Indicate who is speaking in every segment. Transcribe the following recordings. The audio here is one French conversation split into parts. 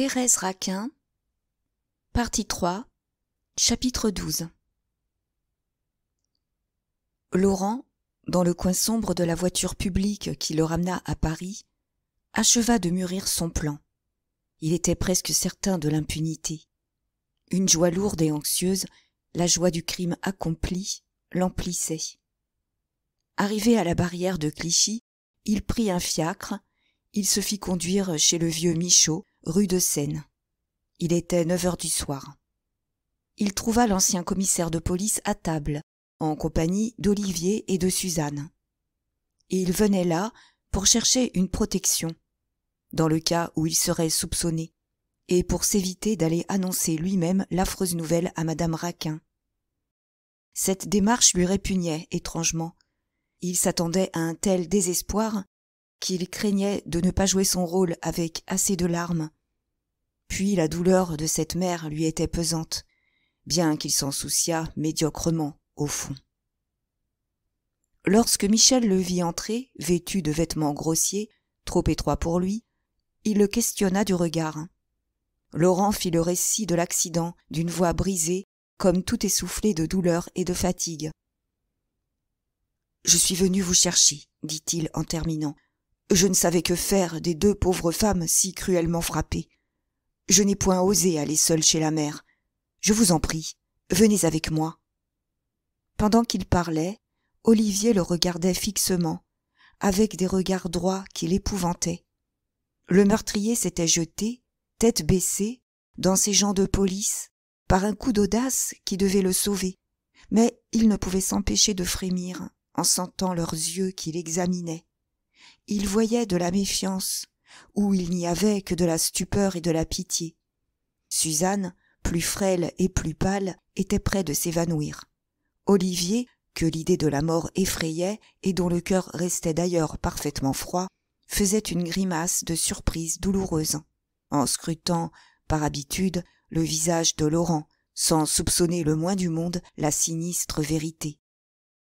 Speaker 1: Thérèse Raquin, partie 3, chapitre 12. Laurent, dans le coin sombre de la voiture publique qui le ramena à Paris, acheva de mûrir son plan. Il était presque certain de l'impunité. Une joie lourde et anxieuse, la joie du crime accompli, l'emplissait. Arrivé à la barrière de Clichy, il prit un fiacre, il se fit conduire chez le vieux Michaud, rue de Seine. Il était neuf heures du soir. Il trouva l'ancien commissaire de police à table, en compagnie d'Olivier et de Suzanne. Et il venait là pour chercher une protection, dans le cas où il serait soupçonné, et pour s'éviter d'aller annoncer lui-même l'affreuse nouvelle à Madame Raquin. Cette démarche lui répugnait étrangement. Il s'attendait à un tel désespoir qu'il craignait de ne pas jouer son rôle avec assez de larmes. Puis la douleur de cette mère lui était pesante, bien qu'il s'en souciât médiocrement, au fond. Lorsque Michel le vit entrer, vêtu de vêtements grossiers, trop étroits pour lui, il le questionna du regard. Laurent fit le récit de l'accident d'une voix brisée, comme tout essoufflé de douleur et de fatigue. Je suis venu vous chercher, dit-il en terminant, je ne savais que faire des deux pauvres femmes si cruellement frappées. Je n'ai point osé aller seule chez la mère. Je vous en prie, venez avec moi. Pendant qu'il parlait, Olivier le regardait fixement, avec des regards droits qui l'épouvantaient. Le meurtrier s'était jeté, tête baissée, dans ses gens de police, par un coup d'audace qui devait le sauver, mais il ne pouvait s'empêcher de frémir en sentant leurs yeux qui l'examinaient il voyait de la méfiance où il n'y avait que de la stupeur et de la pitié suzanne plus frêle et plus pâle était près de s'évanouir olivier que l'idée de la mort effrayait et dont le cœur restait d'ailleurs parfaitement froid faisait une grimace de surprise douloureuse en scrutant par habitude le visage de laurent sans soupçonner le moins du monde la sinistre vérité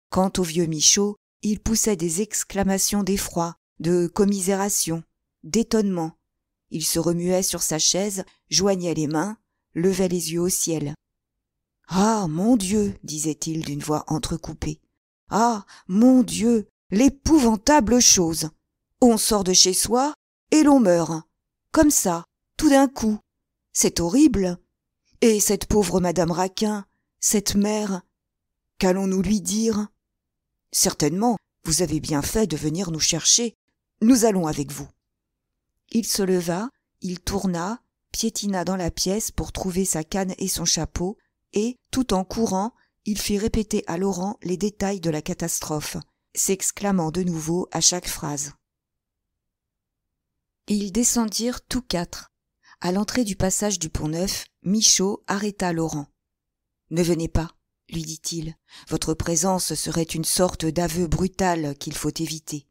Speaker 1: quant au vieux michaud il poussait des exclamations d'effroi de commisération, d'étonnement. Il se remuait sur sa chaise, joignait les mains, levait les yeux au ciel. Ah. Mon Dieu. disait il d'une voix entrecoupée. Ah. Mon Dieu. L'épouvantable chose. On sort de chez soi, et l'on meurt. Comme ça, tout d'un coup. C'est horrible. Et cette pauvre madame Raquin, cette mère, qu'allons-nous lui dire Certainement, vous avez bien fait de venir nous chercher. Nous allons avec vous. Il se leva, il tourna, piétina dans la pièce pour trouver sa canne et son chapeau, et, tout en courant, il fit répéter à Laurent les détails de la catastrophe, s'exclamant de nouveau à chaque phrase. Ils descendirent tous quatre. À l'entrée du passage du Pont-Neuf, Michaud arrêta Laurent. Ne venez pas, lui dit-il. Votre présence serait une sorte d'aveu brutal qu'il faut éviter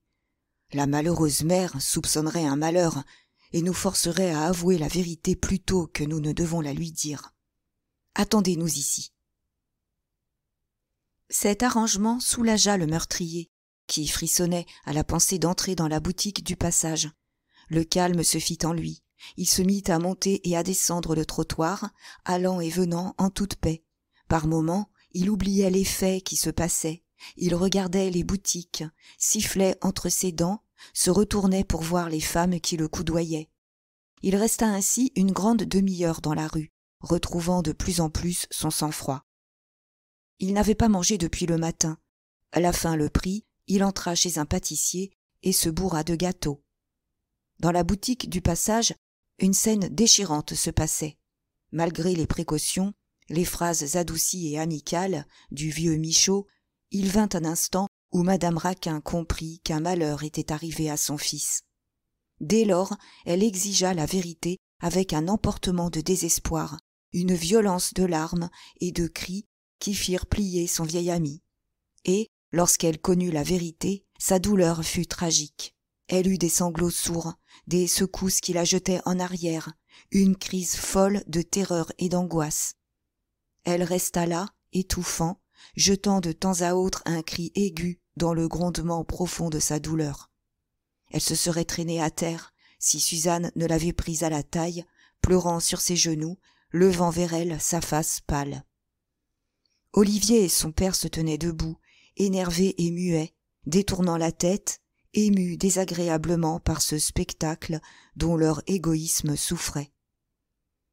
Speaker 1: la malheureuse mère soupçonnerait un malheur et nous forcerait à avouer la vérité plus tôt que nous ne devons la lui dire attendez-nous ici cet arrangement soulagea le meurtrier qui frissonnait à la pensée d'entrer dans la boutique du passage le calme se fit en lui il se mit à monter et à descendre le trottoir allant et venant en toute paix par moments il oubliait les faits qui se passaient il regardait les boutiques sifflait entre ses dents se retournait pour voir les femmes qui le coudoyaient il resta ainsi une grande demi-heure dans la rue retrouvant de plus en plus son sang-froid il n'avait pas mangé depuis le matin à la fin le prit il entra chez un pâtissier et se bourra de gâteaux dans la boutique du passage une scène déchirante se passait malgré les précautions les phrases adoucies et amicales du vieux michaud il vint un instant où madame raquin comprit qu'un malheur était arrivé à son fils dès lors elle exigea la vérité avec un emportement de désespoir une violence de larmes et de cris qui firent plier son vieil ami et lorsqu'elle connut la vérité sa douleur fut tragique elle eut des sanglots sourds des secousses qui la jetaient en arrière une crise folle de terreur et d'angoisse elle resta là étouffant jetant de temps à autre un cri aigu dans le grondement profond de sa douleur. Elle se serait traînée à terre si Suzanne ne l'avait prise à la taille, pleurant sur ses genoux, levant vers elle sa face pâle. Olivier et son père se tenaient debout, énervés et muets, détournant la tête, émus désagréablement par ce spectacle dont leur égoïsme souffrait.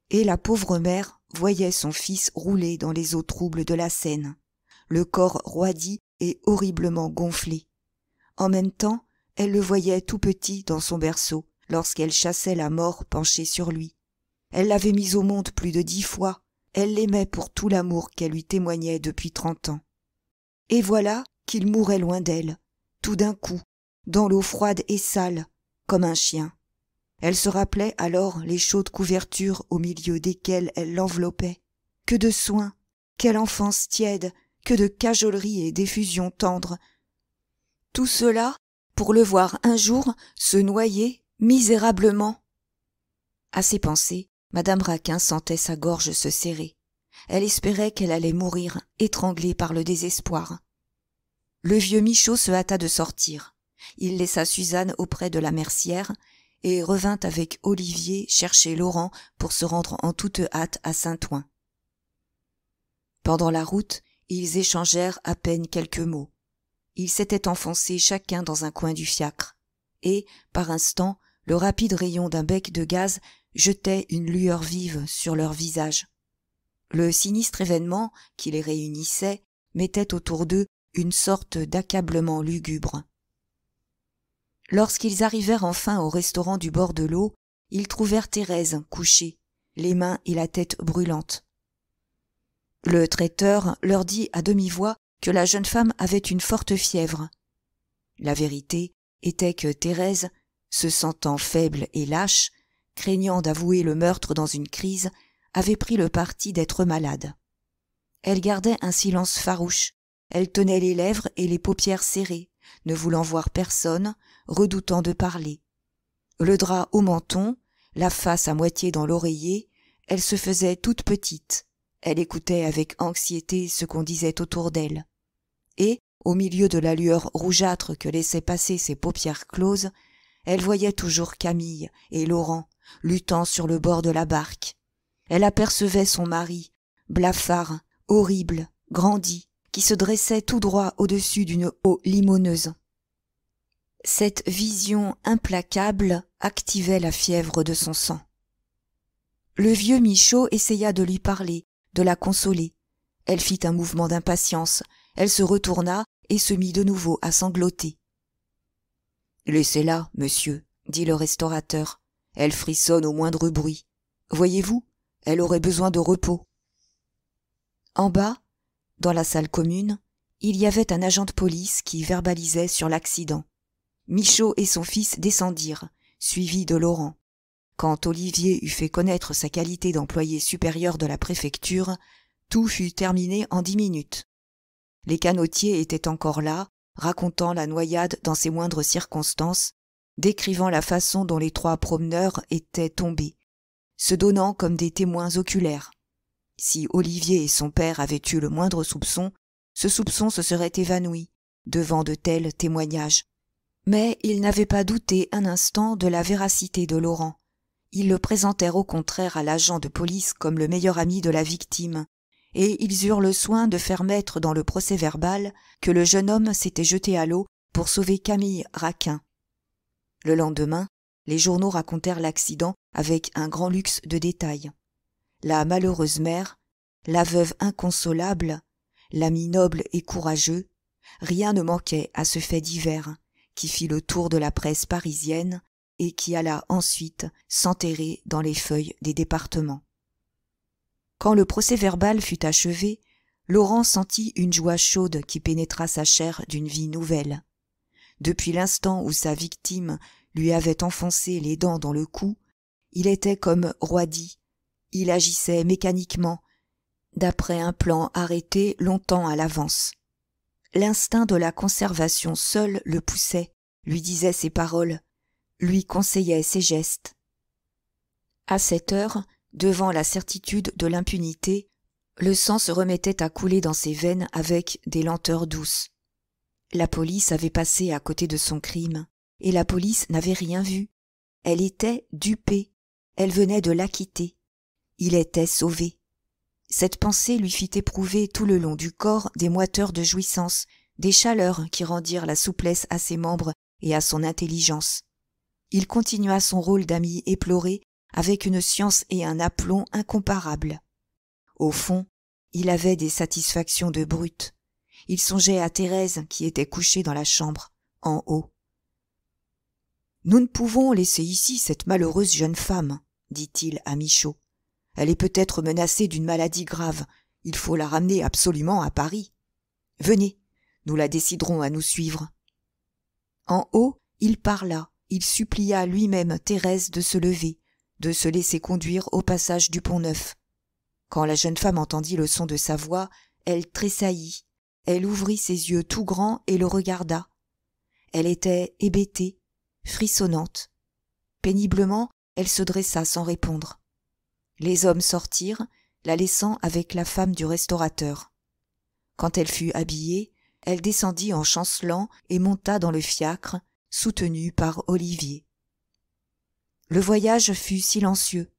Speaker 1: Et la pauvre mère voyait son fils rouler dans les eaux troubles de la Seine, le corps roidi et horriblement gonflé. En même temps, elle le voyait tout petit dans son berceau, lorsqu'elle chassait la mort penchée sur lui. Elle l'avait mis au monde plus de dix fois, elle l'aimait pour tout l'amour qu'elle lui témoignait depuis trente ans. Et voilà qu'il mourait loin d'elle, tout d'un coup, dans l'eau froide et sale, comme un chien. Elle se rappelait alors les chaudes couvertures au milieu desquelles elle l'enveloppait. Que de soins, quelle enfance tiède que de cajoleries et d'effusions tendres. Tout cela pour le voir un jour se noyer misérablement. À ces pensées, Madame Raquin sentait sa gorge se serrer. Elle espérait qu'elle allait mourir, étranglée par le désespoir. Le vieux Michaud se hâta de sortir. Il laissa Suzanne auprès de la mercière et revint avec Olivier chercher Laurent pour se rendre en toute hâte à Saint-Ouen. Pendant la route, ils échangèrent à peine quelques mots. Ils s'étaient enfoncés chacun dans un coin du fiacre, et, par instants, le rapide rayon d'un bec de gaz jetait une lueur vive sur leurs visages. Le sinistre événement qui les réunissait mettait autour d'eux une sorte d'accablement lugubre. Lorsqu'ils arrivèrent enfin au restaurant du bord de l'eau, ils trouvèrent Thérèse couchée, les mains et la tête brûlantes. Le traiteur leur dit à demi-voix que la jeune femme avait une forte fièvre. La vérité était que Thérèse, se sentant faible et lâche, craignant d'avouer le meurtre dans une crise, avait pris le parti d'être malade. Elle gardait un silence farouche, elle tenait les lèvres et les paupières serrées, ne voulant voir personne, redoutant de parler. Le drap au menton, la face à moitié dans l'oreiller, elle se faisait toute petite, elle écoutait avec anxiété ce qu'on disait autour d'elle. Et, au milieu de la lueur rougeâtre que laissaient passer ses paupières closes, elle voyait toujours Camille et Laurent luttant sur le bord de la barque. Elle apercevait son mari, blafard, horrible, grandi, qui se dressait tout droit au-dessus d'une eau limoneuse. Cette vision implacable activait la fièvre de son sang. Le vieux Michaud essaya de lui parler, de la consoler. Elle fit un mouvement d'impatience, elle se retourna et se mit de nouveau à sangloter. Laissez-la, monsieur, dit le restaurateur. Elle frissonne au moindre bruit. Voyez-vous, elle aurait besoin de repos. En bas, dans la salle commune, il y avait un agent de police qui verbalisait sur l'accident. Michaud et son fils descendirent, suivis de Laurent quand Olivier eut fait connaître sa qualité d'employé supérieur de la préfecture, tout fut terminé en dix minutes. Les canotiers étaient encore là, racontant la noyade dans ses moindres circonstances, décrivant la façon dont les trois promeneurs étaient tombés, se donnant comme des témoins oculaires. Si Olivier et son père avaient eu le moindre soupçon, ce soupçon se serait évanoui devant de tels témoignages. Mais ils n'avaient pas douté un instant de la véracité de Laurent, ils le présentèrent au contraire à l'agent de police comme le meilleur ami de la victime, et ils eurent le soin de faire mettre dans le procès verbal que le jeune homme s'était jeté à l'eau pour sauver Camille Raquin. Le lendemain, les journaux racontèrent l'accident avec un grand luxe de détails. La malheureuse mère, la veuve inconsolable, l'ami noble et courageux, rien ne manquait à ce fait divers qui fit le tour de la presse parisienne et qui alla ensuite s'enterrer dans les feuilles des départements. Quand le procès-verbal fut achevé, Laurent sentit une joie chaude qui pénétra sa chair d'une vie nouvelle. Depuis l'instant où sa victime lui avait enfoncé les dents dans le cou, il était comme roidi, il agissait mécaniquement, d'après un plan arrêté longtemps à l'avance. L'instinct de la conservation seul le poussait, lui disait ces paroles lui conseillait ses gestes. À cette heure, devant la certitude de l'impunité, le sang se remettait à couler dans ses veines avec des lenteurs douces. La police avait passé à côté de son crime, et la police n'avait rien vu. Elle était dupée, elle venait de l'acquitter. Il était sauvé. Cette pensée lui fit éprouver tout le long du corps des moiteurs de jouissance, des chaleurs qui rendirent la souplesse à ses membres et à son intelligence. Il continua son rôle d'ami éploré avec une science et un aplomb incomparables. Au fond, il avait des satisfactions de brute. Il songeait à Thérèse qui était couchée dans la chambre, en haut. Nous ne pouvons laisser ici cette malheureuse jeune femme, dit-il à Michaud. Elle est peut-être menacée d'une maladie grave. Il faut la ramener absolument à Paris. Venez, nous la déciderons à nous suivre. En haut, il parla, il supplia lui-même thérèse de se lever de se laisser conduire au passage du pont-neuf quand la jeune femme entendit le son de sa voix elle tressaillit elle ouvrit ses yeux tout grands et le regarda elle était hébétée frissonnante péniblement elle se dressa sans répondre les hommes sortirent la laissant avec la femme du restaurateur quand elle fut habillée elle descendit en chancelant et monta dans le fiacre soutenu par Olivier. Le voyage fut silencieux.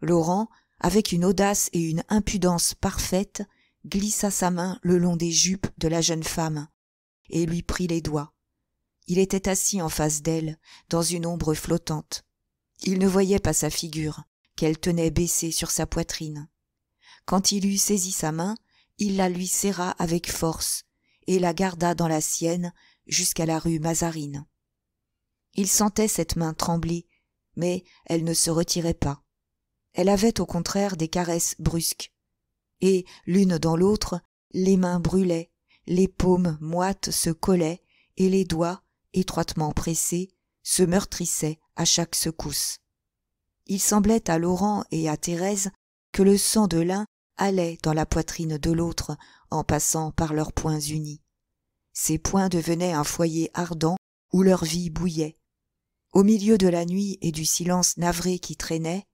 Speaker 1: Laurent, avec une audace et une impudence parfaites, glissa sa main le long des jupes de la jeune femme et lui prit les doigts. Il était assis en face d'elle, dans une ombre flottante. Il ne voyait pas sa figure, qu'elle tenait baissée sur sa poitrine. Quand il eut saisi sa main, il la lui serra avec force et la garda dans la sienne jusqu'à la rue Mazarine. Il sentait cette main trembler, mais elle ne se retirait pas. Elle avait au contraire des caresses brusques. Et, l'une dans l'autre, les mains brûlaient, les paumes moites se collaient, et les doigts, étroitement pressés, se meurtrissaient à chaque secousse. Il semblait à Laurent et à Thérèse que le sang de l'un allait dans la poitrine de l'autre en passant par leurs poings unis. Ces poings devenaient un foyer ardent où leur vie bouillait. Au milieu de la nuit et du silence navré qui traînait,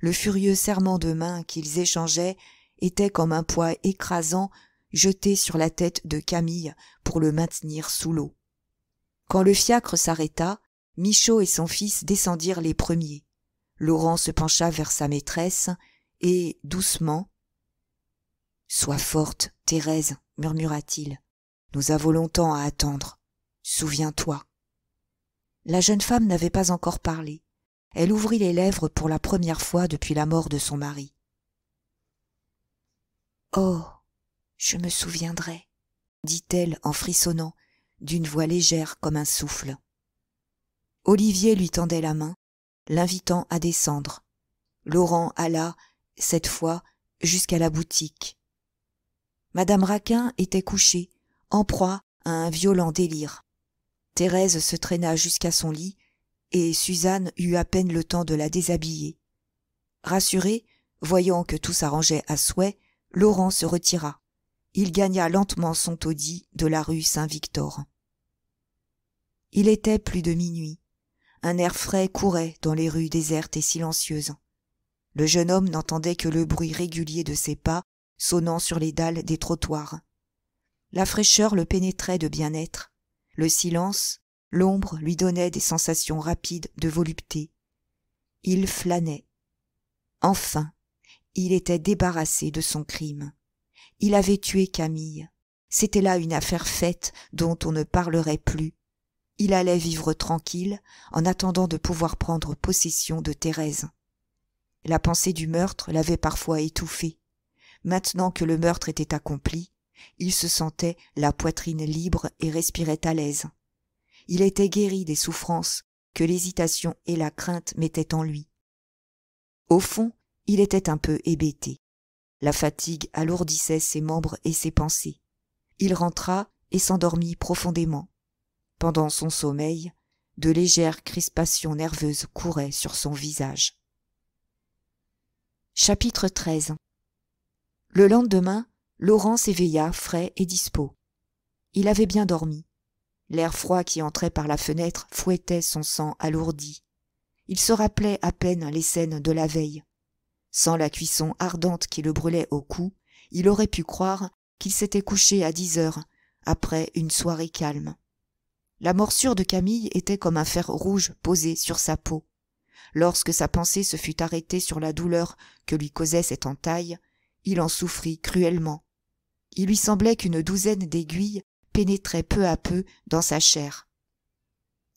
Speaker 1: le furieux serment de main qu'ils échangeaient était comme un poids écrasant jeté sur la tête de Camille pour le maintenir sous l'eau. Quand le fiacre s'arrêta, Michaud et son fils descendirent les premiers. Laurent se pencha vers sa maîtresse et, doucement, Sois forte, Thérèse, murmura-t-il. Nous avons longtemps à attendre. Souviens-toi la jeune femme n'avait pas encore parlé elle ouvrit les lèvres pour la première fois depuis la mort de son mari oh je me souviendrai dit-elle en frissonnant d'une voix légère comme un souffle olivier lui tendait la main l'invitant à descendre laurent alla cette fois jusqu'à la boutique madame raquin était couchée en proie à un violent délire thérèse se traîna jusqu'à son lit et suzanne eut à peine le temps de la déshabiller rassuré voyant que tout s'arrangeait à souhait laurent se retira il gagna lentement son taudis de la rue saint-victor il était plus de minuit un air frais courait dans les rues désertes et silencieuses le jeune homme n'entendait que le bruit régulier de ses pas sonnant sur les dalles des trottoirs la fraîcheur le pénétrait de bien-être le silence, l'ombre lui donnait des sensations rapides de volupté. Il flânait. Enfin, il était débarrassé de son crime. Il avait tué Camille. C'était là une affaire faite dont on ne parlerait plus. Il allait vivre tranquille en attendant de pouvoir prendre possession de Thérèse. La pensée du meurtre l'avait parfois étouffé. Maintenant que le meurtre était accompli, il se sentait la poitrine libre et respirait à l'aise. Il était guéri des souffrances que l'hésitation et la crainte mettaient en lui. Au fond, il était un peu hébété. La fatigue alourdissait ses membres et ses pensées. Il rentra et s'endormit profondément. Pendant son sommeil, de légères crispations nerveuses couraient sur son visage. Chapitre 13 Le lendemain, Laurent s'éveilla frais et dispos. Il avait bien dormi. L'air froid qui entrait par la fenêtre fouettait son sang alourdi. Il se rappelait à peine les scènes de la veille. Sans la cuisson ardente qui le brûlait au cou, il aurait pu croire qu'il s'était couché à dix heures, après une soirée calme. La morsure de Camille était comme un fer rouge posé sur sa peau. Lorsque sa pensée se fut arrêtée sur la douleur que lui causait cette entaille, il en souffrit cruellement il lui semblait qu'une douzaine d'aiguilles pénétraient peu à peu dans sa chair.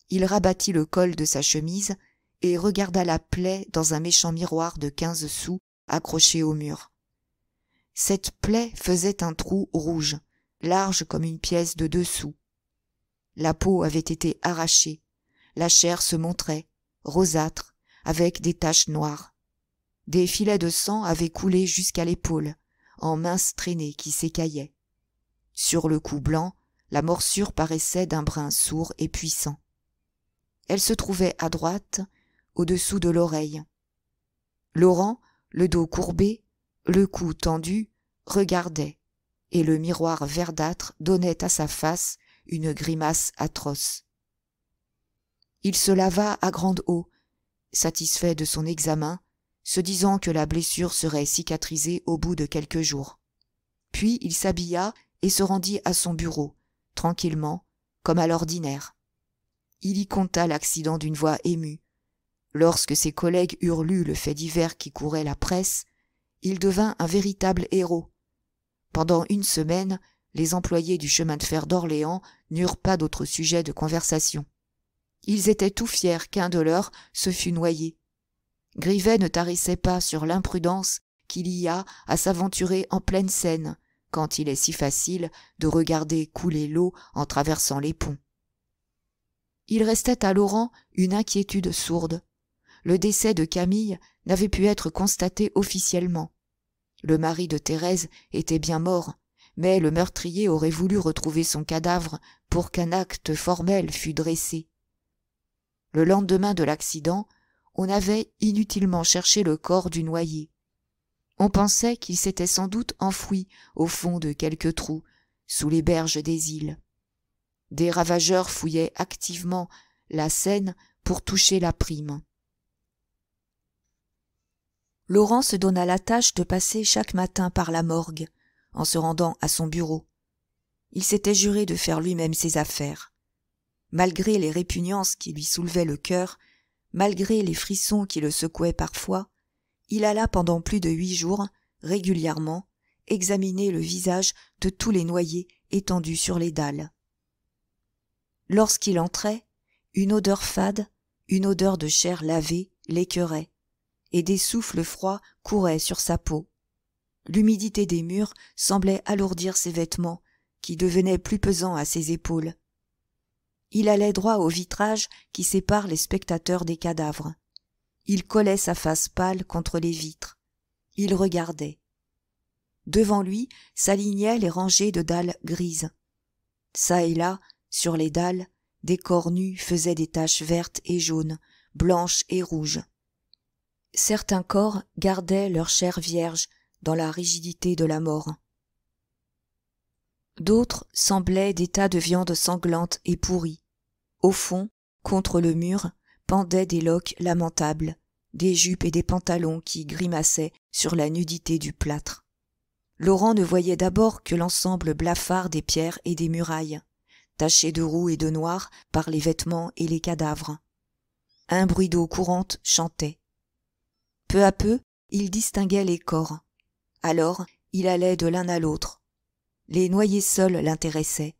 Speaker 1: Il rabattit le col de sa chemise et regarda la plaie dans un méchant miroir de quinze sous accroché au mur. Cette plaie faisait un trou rouge, large comme une pièce de deux sous. La peau avait été arrachée, la chair se montrait, rosâtre, avec des taches noires. Des filets de sang avaient coulé jusqu'à l'épaule en mince traînée qui s'écaillait. Sur le cou blanc, la morsure paraissait d'un brin sourd et puissant. Elle se trouvait à droite, au-dessous de l'oreille. Laurent, le dos courbé, le cou tendu, regardait, et le miroir verdâtre donnait à sa face une grimace atroce. Il se lava à grande eau, satisfait de son examen, se disant que la blessure serait cicatrisée au bout de quelques jours. Puis il s'habilla et se rendit à son bureau, tranquillement, comme à l'ordinaire. Il y conta l'accident d'une voix émue. Lorsque ses collègues eurent lu le fait divers qui courait la presse, il devint un véritable héros. Pendant une semaine, les employés du chemin de fer d'Orléans n'eurent pas d'autre sujet de conversation. Ils étaient tout fiers qu'un de leurs se fût noyé, Grivet ne tarissait pas sur l'imprudence qu'il y a à s'aventurer en pleine scène quand il est si facile de regarder couler l'eau en traversant les ponts. Il restait à Laurent une inquiétude sourde. Le décès de Camille n'avait pu être constaté officiellement. Le mari de Thérèse était bien mort, mais le meurtrier aurait voulu retrouver son cadavre pour qu'un acte formel fût dressé. Le lendemain de l'accident, on avait inutilement cherché le corps du noyé on pensait qu'il s'était sans doute enfoui au fond de quelque trou sous les berges des îles des ravageurs fouillaient activement la seine pour toucher la prime laurent se donna la tâche de passer chaque matin par la morgue en se rendant à son bureau il s'était juré de faire lui-même ses affaires malgré les répugnances qui lui soulevaient le cœur malgré les frissons qui le secouaient parfois, il alla pendant plus de huit jours, régulièrement, examiner le visage de tous les noyés étendus sur les dalles. Lorsqu'il entrait, une odeur fade, une odeur de chair lavée l'écœurait, et des souffles froids couraient sur sa peau. L'humidité des murs semblait alourdir ses vêtements, qui devenaient plus pesants à ses épaules, il allait droit au vitrage qui sépare les spectateurs des cadavres. Il collait sa face pâle contre les vitres. Il regardait. Devant lui s'alignaient les rangées de dalles grises. Ça et là, sur les dalles, des corps nus faisaient des taches vertes et jaunes, blanches et rouges. Certains corps gardaient leur chair vierge dans la rigidité de la mort d'autres semblaient des tas de viande sanglante et pourrie au fond contre le mur pendaient des loques lamentables des jupes et des pantalons qui grimaçaient sur la nudité du plâtre laurent ne voyait d'abord que l'ensemble blafard des pierres et des murailles tachés de roux et de noir par les vêtements et les cadavres un bruit d'eau courante chantait peu à peu il distinguait les corps alors il allait de l'un à l'autre les noyés seuls l'intéressaient.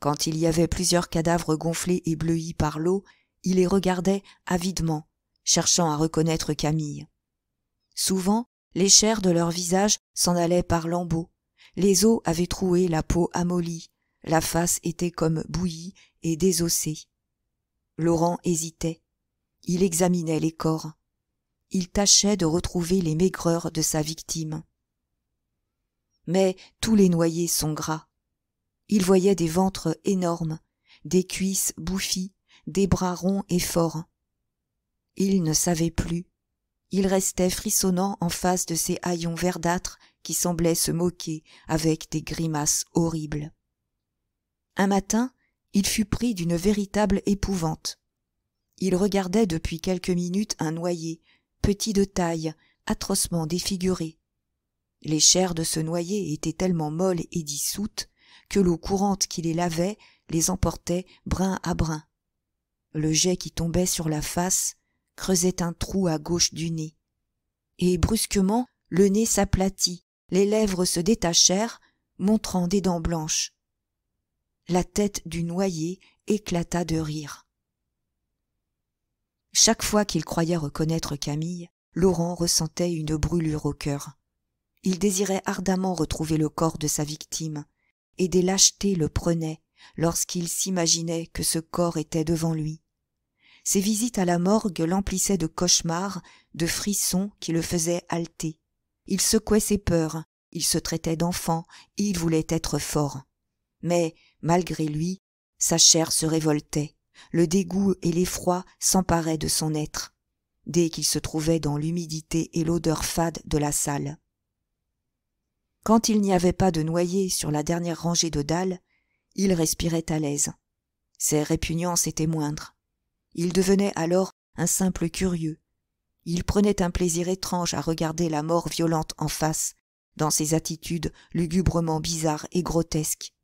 Speaker 1: Quand il y avait plusieurs cadavres gonflés et bleuis par l'eau, il les regardait avidement, cherchant à reconnaître Camille. Souvent, les chairs de leur visage s'en allaient par lambeaux. Les os avaient troué la peau amolie, la face était comme bouillie et désossée. Laurent hésitait. Il examinait les corps. Il tâchait de retrouver les maigreurs de sa victime mais tous les noyers sont gras il voyait des ventres énormes des cuisses bouffies des bras ronds et forts il ne savait plus il restait frissonnant en face de ces haillons verdâtres qui semblaient se moquer avec des grimaces horribles un matin il fut pris d'une véritable épouvante il regardait depuis quelques minutes un noyer petit de taille atrocement défiguré les chairs de ce noyé étaient tellement molles et dissoutes que l'eau courante qui les lavait les emportait brin à brin le jet qui tombait sur la face creusait un trou à gauche du nez et brusquement le nez s'aplatit les lèvres se détachèrent montrant des dents blanches la tête du noyé éclata de rire chaque fois qu'il croyait reconnaître camille laurent ressentait une brûlure au cœur il désirait ardemment retrouver le corps de sa victime et des lâchetés le prenaient lorsqu'il s'imaginait que ce corps était devant lui ses visites à la morgue l'emplissaient de cauchemars de frissons qui le faisaient halter il secouait ses peurs il se traitait d'enfant il voulait être fort mais malgré lui sa chair se révoltait le dégoût et l'effroi s'emparaient de son être dès qu'il se trouvait dans l'humidité et l'odeur fade de la salle quand il n'y avait pas de noyés sur la dernière rangée de dalles, il respirait à l'aise. Ses répugnances étaient moindres. Il devenait alors un simple curieux. Il prenait un plaisir étrange à regarder la mort violente en face, dans ses attitudes lugubrement bizarres et grotesques.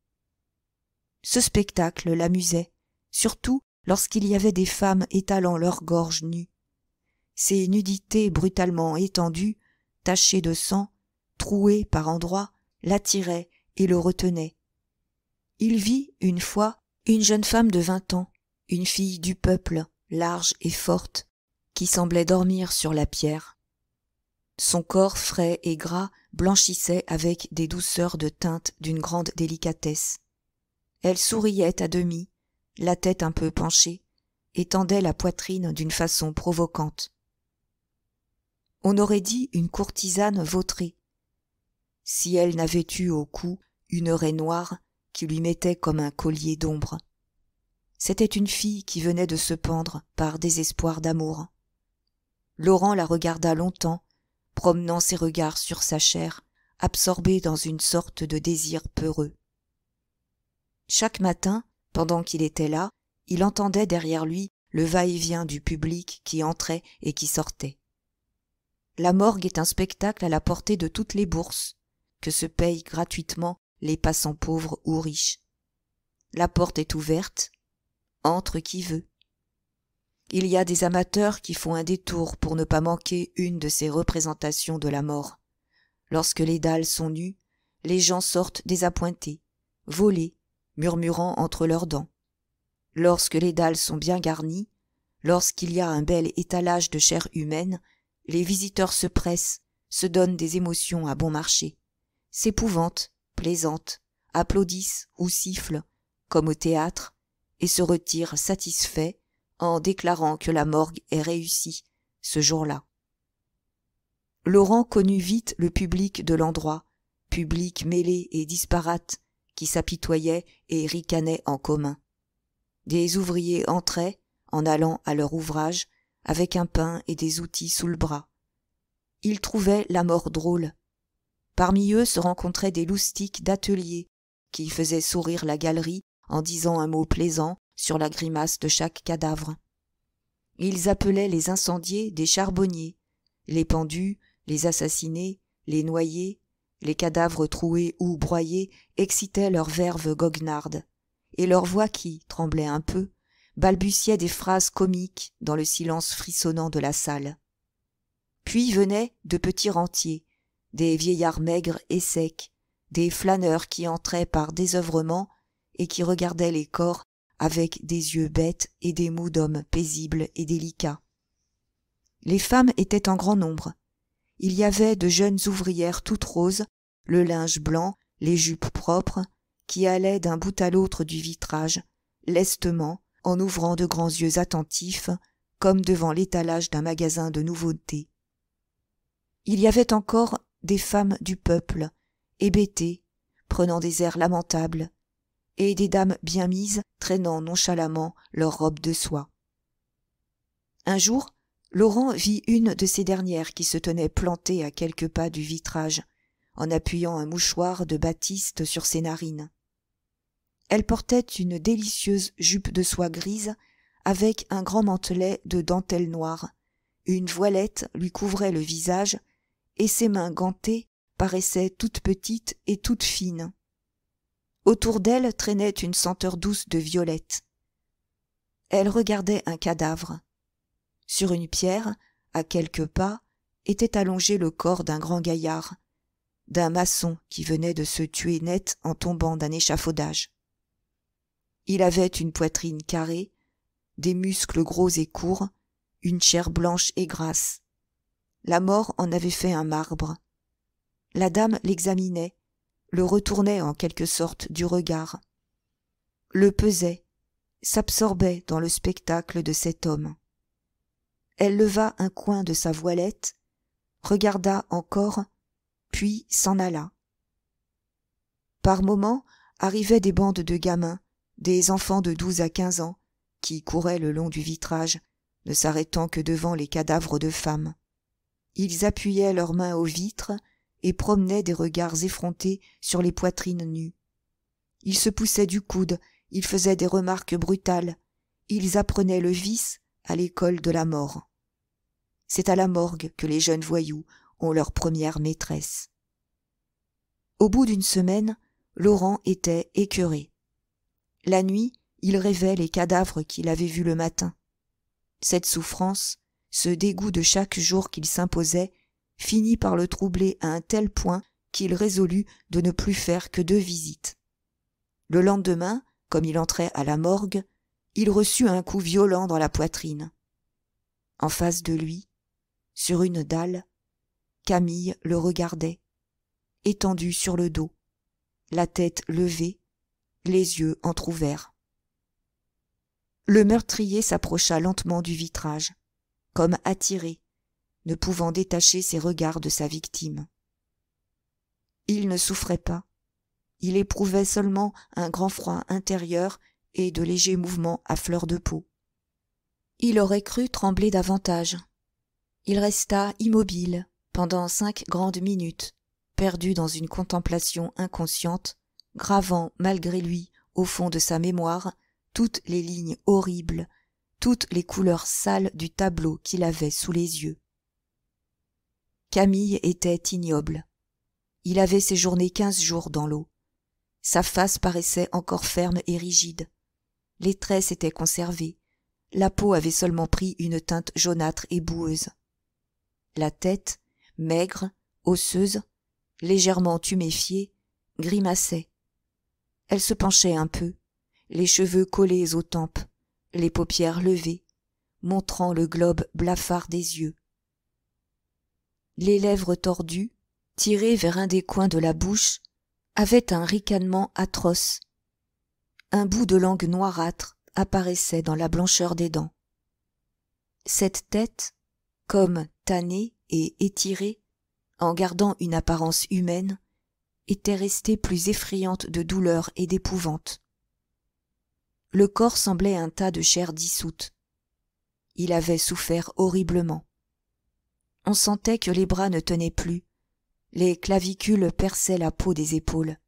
Speaker 1: Ce spectacle l'amusait, surtout lorsqu'il y avait des femmes étalant leurs gorges nues. Ces nudités brutalement étendues, tachées de sang, troué par endroits, l'attirait et le retenait. Il vit, une fois, une jeune femme de vingt ans, une fille du peuple, large et forte, qui semblait dormir sur la pierre. Son corps frais et gras blanchissait avec des douceurs de teinte d'une grande délicatesse. Elle souriait à demi, la tête un peu penchée, et tendait la poitrine d'une façon provocante. On aurait dit une courtisane vautrée, si elle n'avait eu au cou une raie noire qui lui mettait comme un collier d'ombre c'était une fille qui venait de se pendre par désespoir d'amour laurent la regarda longtemps promenant ses regards sur sa chair absorbé dans une sorte de désir peureux chaque matin pendant qu'il était là il entendait derrière lui le va-et-vient du public qui entrait et qui sortait la morgue est un spectacle à la portée de toutes les bourses que se payent gratuitement les passants pauvres ou riches. La porte est ouverte, entre qui veut. Il y a des amateurs qui font un détour pour ne pas manquer une de ces représentations de la mort. Lorsque les dalles sont nues, les gens sortent désappointés, volés, murmurant entre leurs dents. Lorsque les dalles sont bien garnies, lorsqu'il y a un bel étalage de chair humaine, les visiteurs se pressent, se donnent des émotions à bon marché s'épouvantent plaisante, applaudissent ou sifflent comme au théâtre et se retirent satisfaits en déclarant que la morgue est réussie ce jour-là laurent connut vite le public de l'endroit public mêlé et disparate qui s'apitoyait et ricanait en commun des ouvriers entraient en allant à leur ouvrage avec un pain et des outils sous le bras ils trouvaient la mort drôle parmi eux se rencontraient des loustiques d'atelier qui faisaient sourire la galerie en disant un mot plaisant sur la grimace de chaque cadavre ils appelaient les incendiés des charbonniers les pendus les assassinés les noyés les cadavres troués ou broyés excitaient leur verve goguenarde et leur voix qui tremblait un peu balbutiait des phrases comiques dans le silence frissonnant de la salle puis venaient de petits rentiers des vieillards maigres et secs, des flâneurs qui entraient par désœuvrement et qui regardaient les corps avec des yeux bêtes et des mots d'hommes paisibles et délicats. Les femmes étaient en grand nombre. Il y avait de jeunes ouvrières toutes roses, le linge blanc, les jupes propres, qui allaient d'un bout à l'autre du vitrage, lestement, en ouvrant de grands yeux attentifs, comme devant l'étalage d'un magasin de nouveautés. Il y avait encore des femmes du peuple hébétées prenant des airs lamentables et des dames bien mises traînant nonchalamment leurs robes de soie un jour laurent vit une de ces dernières qui se tenait plantée à quelques pas du vitrage en appuyant un mouchoir de batiste sur ses narines elle portait une délicieuse jupe de soie grise avec un grand mantelet de dentelle noire une voilette lui couvrait le visage et ses mains gantées paraissaient toutes petites et toutes fines. Autour d'elle traînait une senteur douce de violette. Elle regardait un cadavre. Sur une pierre, à quelques pas, était allongé le corps d'un grand gaillard, d'un maçon qui venait de se tuer net en tombant d'un échafaudage. Il avait une poitrine carrée, des muscles gros et courts, une chair blanche et grasse, la mort en avait fait un marbre la dame l'examinait le retournait en quelque sorte du regard le pesait s'absorbait dans le spectacle de cet homme elle leva un coin de sa voilette regarda encore puis s'en alla par moments arrivaient des bandes de gamins des enfants de douze à quinze ans qui couraient le long du vitrage ne s'arrêtant que devant les cadavres de femmes ils appuyaient leurs mains aux vitres et promenaient des regards effrontés sur les poitrines nues ils se poussaient du coude ils faisaient des remarques brutales ils apprenaient le vice à l'école de la mort c'est à la morgue que les jeunes voyous ont leur première maîtresse au bout d'une semaine laurent était écœuré la nuit il rêvait les cadavres qu'il avait vus le matin cette souffrance ce dégoût de chaque jour qu'il s'imposait finit par le troubler à un tel point qu'il résolut de ne plus faire que deux visites le lendemain comme il entrait à la morgue il reçut un coup violent dans la poitrine en face de lui sur une dalle camille le regardait étendu sur le dos la tête levée les yeux entr'ouverts le meurtrier s'approcha lentement du vitrage comme attiré, ne pouvant détacher ses regards de sa victime. Il ne souffrait pas. Il éprouvait seulement un grand froid intérieur et de légers mouvements à fleur de peau. Il aurait cru trembler davantage. Il resta immobile pendant cinq grandes minutes, perdu dans une contemplation inconsciente, gravant malgré lui au fond de sa mémoire toutes les lignes horribles toutes les couleurs sales du tableau qu'il avait sous les yeux camille était ignoble il avait séjourné quinze jours dans l'eau sa face paraissait encore ferme et rigide les traits s'étaient conservés la peau avait seulement pris une teinte jaunâtre et boueuse la tête maigre osseuse légèrement tuméfiée grimaçait elle se penchait un peu les cheveux collés aux tempes les paupières levées montrant le globe blafard des yeux les lèvres tordues tirées vers un des coins de la bouche avaient un ricanement atroce un bout de langue noirâtre apparaissait dans la blancheur des dents cette tête comme tannée et étirée en gardant une apparence humaine était restée plus effrayante de douleur et d'épouvante le corps semblait un tas de chair dissoute. Il avait souffert horriblement. On sentait que les bras ne tenaient plus. Les clavicules perçaient la peau des épaules.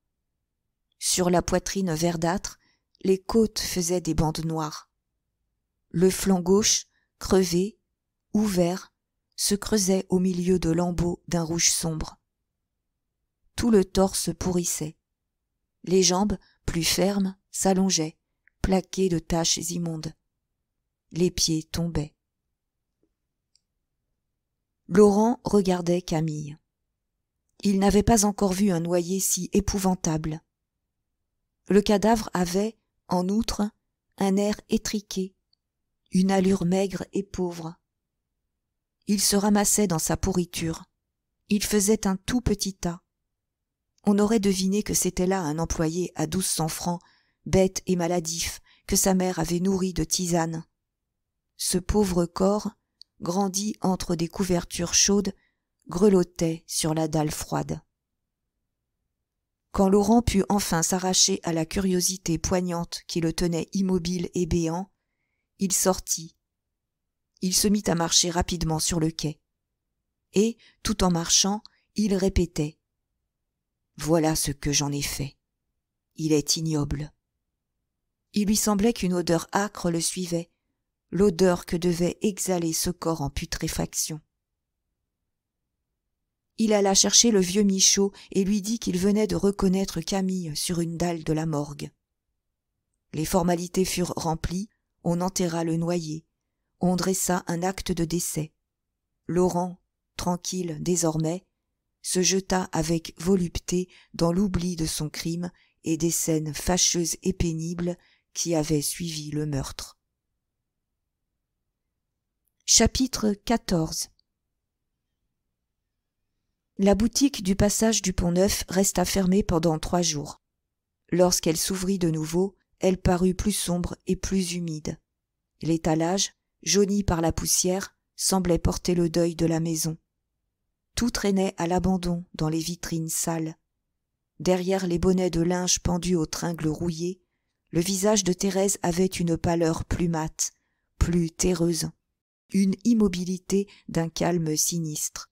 Speaker 1: Sur la poitrine verdâtre, les côtes faisaient des bandes noires. Le flanc gauche, crevé, ouvert, se creusait au milieu de lambeaux d'un rouge sombre. Tout le torse pourrissait. Les jambes, plus fermes, s'allongeaient plaqué de taches immondes. Les pieds tombaient. Laurent regardait Camille. Il n'avait pas encore vu un noyer si épouvantable. Le cadavre avait, en outre, un air étriqué, une allure maigre et pauvre. Il se ramassait dans sa pourriture. Il faisait un tout petit tas. On aurait deviné que c'était là un employé à douze cents francs bête et maladif que sa mère avait nourri de tisane ce pauvre corps grandi entre des couvertures chaudes grelottait sur la dalle froide quand laurent put enfin s'arracher à la curiosité poignante qui le tenait immobile et béant il sortit il se mit à marcher rapidement sur le quai et tout en marchant il répétait voilà ce que j'en ai fait il est ignoble il lui semblait qu'une odeur âcre le suivait, l'odeur que devait exhaler ce corps en putréfaction. Il alla chercher le vieux Michaud et lui dit qu'il venait de reconnaître Camille sur une dalle de la morgue. Les formalités furent remplies, on enterra le noyé, on dressa un acte de décès. Laurent, tranquille désormais, se jeta avec volupté dans l'oubli de son crime et des scènes fâcheuses et pénibles qui avait suivi le meurtre chapitre xiv la boutique du passage du pont neuf resta fermée pendant trois jours lorsqu'elle s'ouvrit de nouveau elle parut plus sombre et plus humide l'étalage jauni par la poussière semblait porter le deuil de la maison tout traînait à l'abandon dans les vitrines sales derrière les bonnets de linge pendus aux tringles rouillées le visage de Thérèse avait une pâleur plus mate, plus terreuse, une immobilité d'un calme sinistre.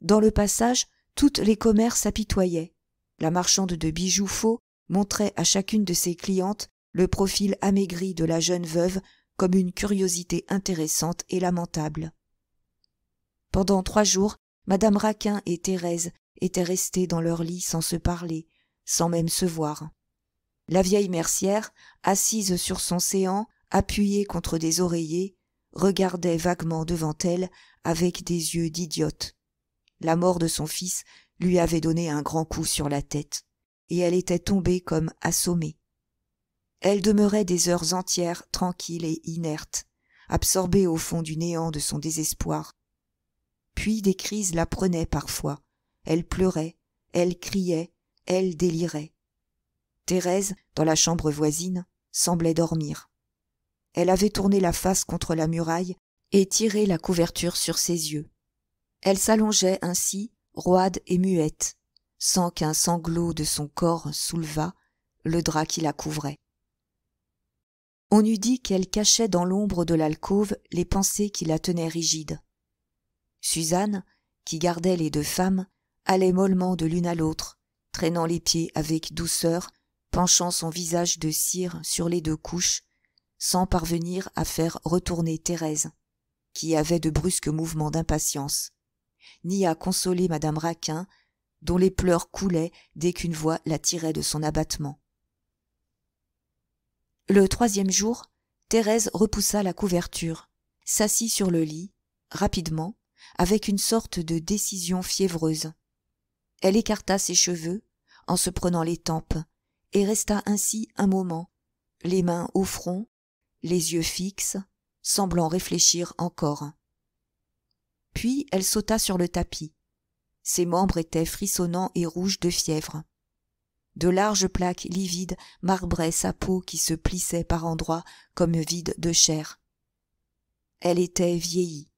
Speaker 1: Dans le passage, toutes les commerces s'apitoyaient. La marchande de bijoux faux montrait à chacune de ses clientes le profil amaigri de la jeune veuve comme une curiosité intéressante et lamentable. Pendant trois jours, madame Raquin et Thérèse étaient restées dans leur lit sans se parler, sans même se voir. La vieille mercière, assise sur son séant, appuyée contre des oreillers, regardait vaguement devant elle avec des yeux d'idiote. La mort de son fils lui avait donné un grand coup sur la tête, et elle était tombée comme assommée. Elle demeurait des heures entières tranquille et inerte, absorbée au fond du néant de son désespoir. Puis des crises la prenaient parfois. Elle pleurait, elle criait, elle délirait thérèse dans la chambre voisine semblait dormir elle avait tourné la face contre la muraille et tiré la couverture sur ses yeux elle s'allongeait ainsi roide et muette sans qu'un sanglot de son corps soulevât le drap qui la couvrait on eût dit qu'elle cachait dans l'ombre de l'alcôve les pensées qui la tenaient rigide suzanne qui gardait les deux femmes allait mollement de l'une à l'autre traînant les pieds avec douceur penchant son visage de cire sur les deux couches sans parvenir à faire retourner thérèse qui avait de brusques mouvements d'impatience ni à consoler madame raquin dont les pleurs coulaient dès qu'une voix la tirait de son abattement le troisième jour thérèse repoussa la couverture s'assit sur le lit rapidement avec une sorte de décision fiévreuse elle écarta ses cheveux en se prenant les tempes et resta ainsi un moment, les mains au front, les yeux fixes, semblant réfléchir encore. Puis elle sauta sur le tapis. Ses membres étaient frissonnants et rouges de fièvre. De larges plaques livides marbraient sa peau qui se plissait par endroits comme vide de chair. Elle était vieillie.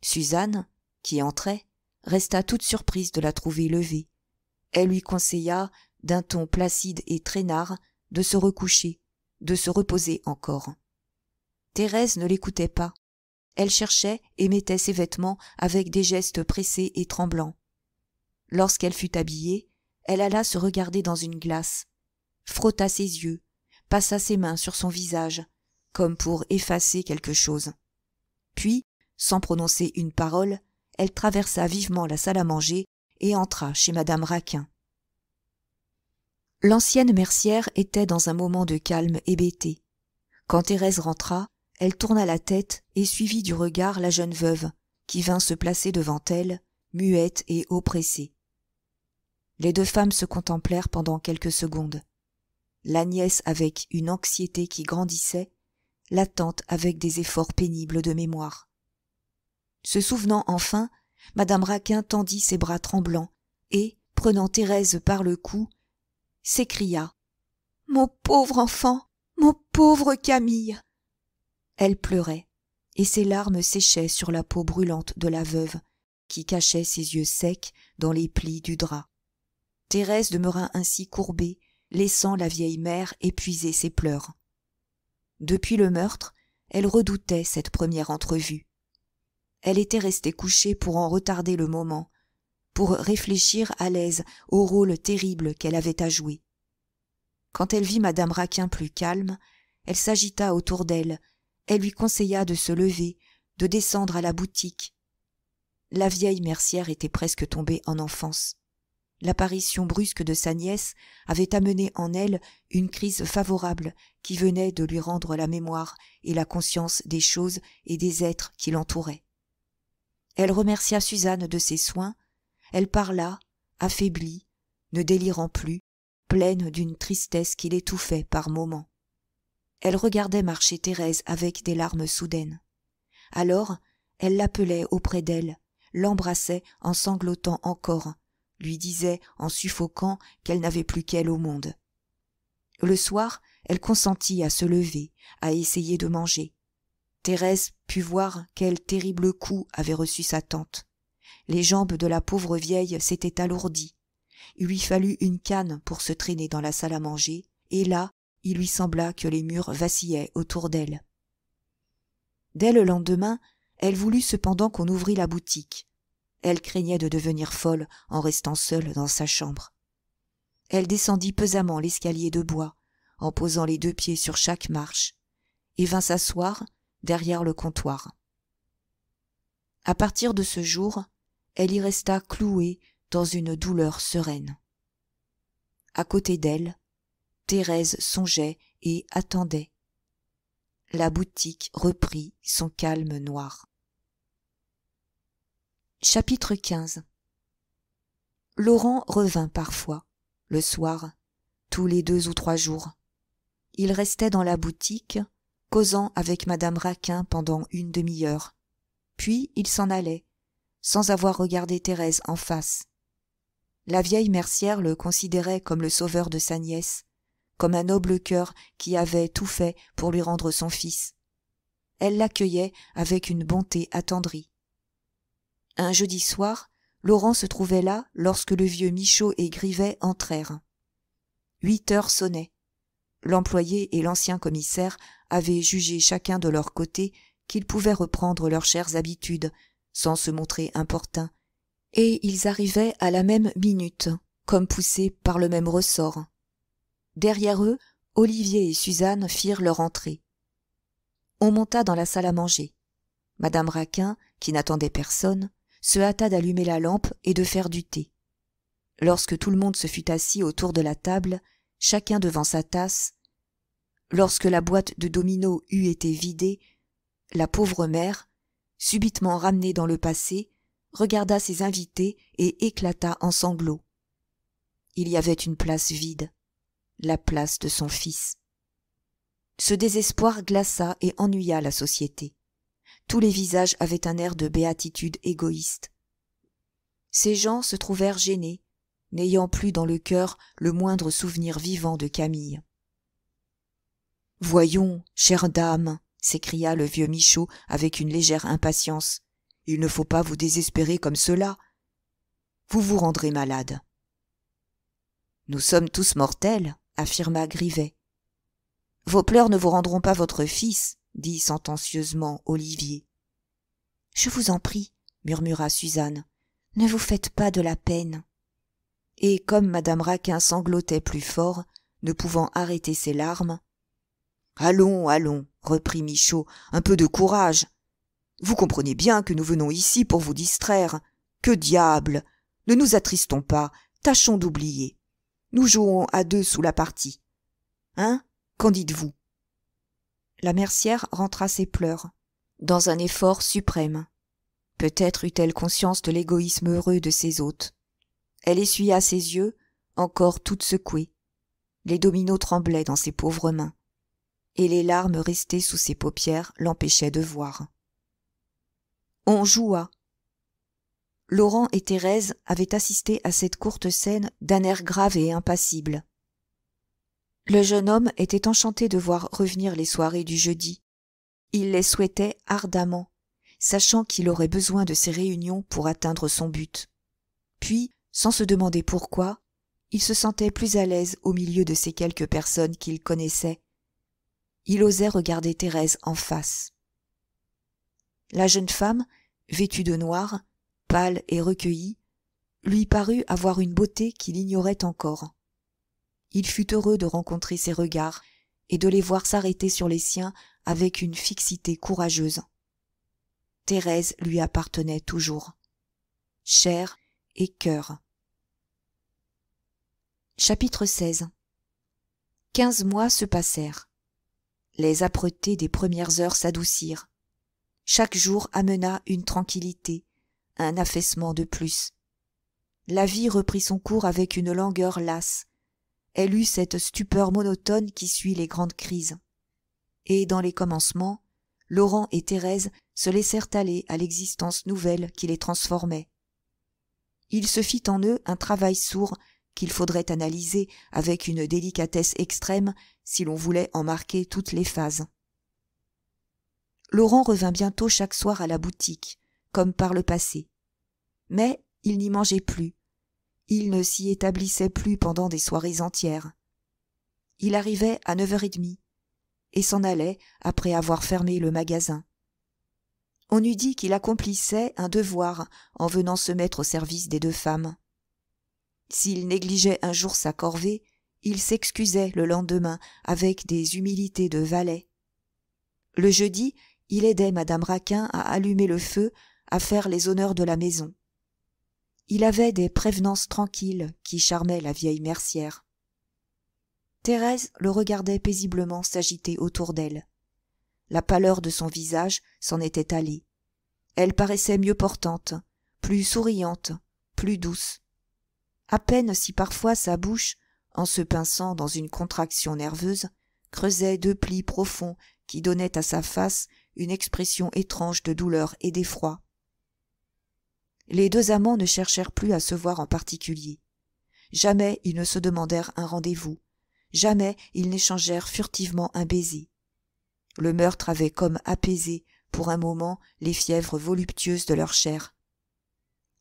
Speaker 1: Suzanne, qui entrait, resta toute surprise de la trouver levée. Elle lui conseilla d'un ton placide et traînard, de se recoucher, de se reposer encore. Thérèse ne l'écoutait pas. Elle cherchait et mettait ses vêtements avec des gestes pressés et tremblants. Lorsqu'elle fut habillée, elle alla se regarder dans une glace, frotta ses yeux, passa ses mains sur son visage, comme pour effacer quelque chose. Puis, sans prononcer une parole, elle traversa vivement la salle à manger et entra chez madame Raquin. L'ancienne mercière était dans un moment de calme hébété. Quand Thérèse rentra, elle tourna la tête et suivit du regard la jeune veuve, qui vint se placer devant elle, muette et oppressée. Les deux femmes se contemplèrent pendant quelques secondes. La nièce avec une anxiété qui grandissait, la tante avec des efforts pénibles de mémoire. Se souvenant enfin, madame Raquin tendit ses bras tremblants et, prenant Thérèse par le cou, s'écria Mon pauvre enfant, mon pauvre Camille. Elle pleurait, et ses larmes séchaient sur la peau brûlante de la veuve, qui cachait ses yeux secs dans les plis du drap. Thérèse demeura ainsi courbée, laissant la vieille mère épuiser ses pleurs. Depuis le meurtre, elle redoutait cette première entrevue. Elle était restée couchée pour en retarder le moment, pour réfléchir à l'aise au rôle terrible qu'elle avait à jouer. Quand elle vit Madame Raquin plus calme, elle s'agita autour d'elle, elle lui conseilla de se lever, de descendre à la boutique. La vieille mercière était presque tombée en enfance. L'apparition brusque de sa nièce avait amené en elle une crise favorable qui venait de lui rendre la mémoire et la conscience des choses et des êtres qui l'entouraient. Elle remercia Suzanne de ses soins, elle parla affaiblie ne délirant plus pleine d'une tristesse qui l'étouffait par moments elle regardait marcher thérèse avec des larmes soudaines alors elle l'appelait auprès d'elle l'embrassait en sanglotant encore lui disait en suffoquant qu'elle n'avait plus qu'elle au monde le soir elle consentit à se lever à essayer de manger thérèse put voir quel terrible coup avait reçu sa tante les jambes de la pauvre vieille s'étaient alourdies il lui fallut une canne pour se traîner dans la salle à manger et là il lui sembla que les murs vacillaient autour d'elle dès le lendemain elle voulut cependant qu'on ouvrît la boutique elle craignait de devenir folle en restant seule dans sa chambre elle descendit pesamment l'escalier de bois en posant les deux pieds sur chaque marche et vint s'asseoir derrière le comptoir à partir de ce jour elle y resta clouée dans une douleur sereine À côté d'elle thérèse songeait et attendait la boutique reprit son calme noir chapitre laurent revint parfois le soir tous les deux ou trois jours il restait dans la boutique causant avec Madame raquin pendant une demi-heure puis il s'en allait sans avoir regardé Thérèse en face. La vieille mercière le considérait comme le sauveur de sa nièce, comme un noble cœur qui avait tout fait pour lui rendre son fils. Elle l'accueillait avec une bonté attendrie. Un jeudi soir, Laurent se trouvait là lorsque le vieux Michaud et Grivet entrèrent. Huit heures sonnaient. L'employé et l'ancien commissaire avaient jugé chacun de leur côté qu'ils pouvaient reprendre leurs chères habitudes sans se montrer importun, et ils arrivaient à la même minute, comme poussés par le même ressort. Derrière eux, Olivier et Suzanne firent leur entrée. On monta dans la salle à manger. Madame Raquin, qui n'attendait personne, se hâta d'allumer la lampe et de faire du thé. Lorsque tout le monde se fut assis autour de la table, chacun devant sa tasse, lorsque la boîte de dominos eut été vidée, la pauvre mère, subitement ramené dans le passé, regarda ses invités et éclata en sanglots. Il y avait une place vide, la place de son fils. Ce désespoir glaça et ennuya la société. Tous les visages avaient un air de béatitude égoïste. Ces gens se trouvèrent gênés, n'ayant plus dans le cœur le moindre souvenir vivant de Camille. Voyons, chère dame, s'écria le vieux michaud avec une légère impatience il ne faut pas vous désespérer comme cela vous vous rendrez malade nous sommes tous mortels affirma grivet vos pleurs ne vous rendront pas votre fils dit sentencieusement olivier je vous en prie murmura suzanne ne vous faites pas de la peine et comme madame raquin sanglotait plus fort ne pouvant arrêter ses larmes allons allons reprit Michaud, un peu de courage. Vous comprenez bien que nous venons ici pour vous distraire. Que diable Ne nous attristons pas, tâchons d'oublier. Nous jouons à deux sous la partie. Hein Qu'en dites-vous La mercière rentra ses pleurs, dans un effort suprême. Peut-être eut-elle conscience de l'égoïsme heureux de ses hôtes. Elle essuya ses yeux, encore toute secouée. Les dominos tremblaient dans ses pauvres mains et les larmes restées sous ses paupières l'empêchaient de voir. On joua. Laurent et Thérèse avaient assisté à cette courte scène d'un air grave et impassible. Le jeune homme était enchanté de voir revenir les soirées du jeudi. Il les souhaitait ardemment, sachant qu'il aurait besoin de ces réunions pour atteindre son but. Puis, sans se demander pourquoi, il se sentait plus à l'aise au milieu de ces quelques personnes qu'il connaissait il osait regarder Thérèse en face. La jeune femme, vêtue de noir, pâle et recueillie, lui parut avoir une beauté qu'il ignorait encore. Il fut heureux de rencontrer ses regards et de les voir s'arrêter sur les siens avec une fixité courageuse. Thérèse lui appartenait toujours. Chair et cœur. Chapitre 16 Quinze mois se passèrent les âpretés des premières heures s'adoucirent chaque jour amena une tranquillité un affaissement de plus la vie reprit son cours avec une langueur lasse elle eut cette stupeur monotone qui suit les grandes crises et dans les commencements laurent et thérèse se laissèrent aller à l'existence nouvelle qui les transformait il se fit en eux un travail sourd qu'il faudrait analyser avec une délicatesse extrême si l'on voulait en marquer toutes les phases laurent revint bientôt chaque soir à la boutique comme par le passé mais il n'y mangeait plus il ne s'y établissait plus pendant des soirées entières il arrivait à neuf heures et demie et s'en allait après avoir fermé le magasin on eût dit qu'il accomplissait un devoir en venant se mettre au service des deux femmes s'il négligeait un jour sa corvée, il s'excusait le lendemain avec des humilités de valet. Le jeudi, il aidait madame Raquin à allumer le feu, à faire les honneurs de la maison. Il avait des prévenances tranquilles qui charmaient la vieille mercière. Thérèse le regardait paisiblement s'agiter autour d'elle. La pâleur de son visage s'en était allée. Elle paraissait mieux portante, plus souriante, plus douce, à peine si parfois sa bouche en se pinçant dans une contraction nerveuse creusait deux plis profonds qui donnaient à sa face une expression étrange de douleur et d'effroi les deux amants ne cherchèrent plus à se voir en particulier jamais ils ne se demandèrent un rendez-vous jamais ils n'échangèrent furtivement un baiser le meurtre avait comme apaisé pour un moment les fièvres voluptueuses de leur chair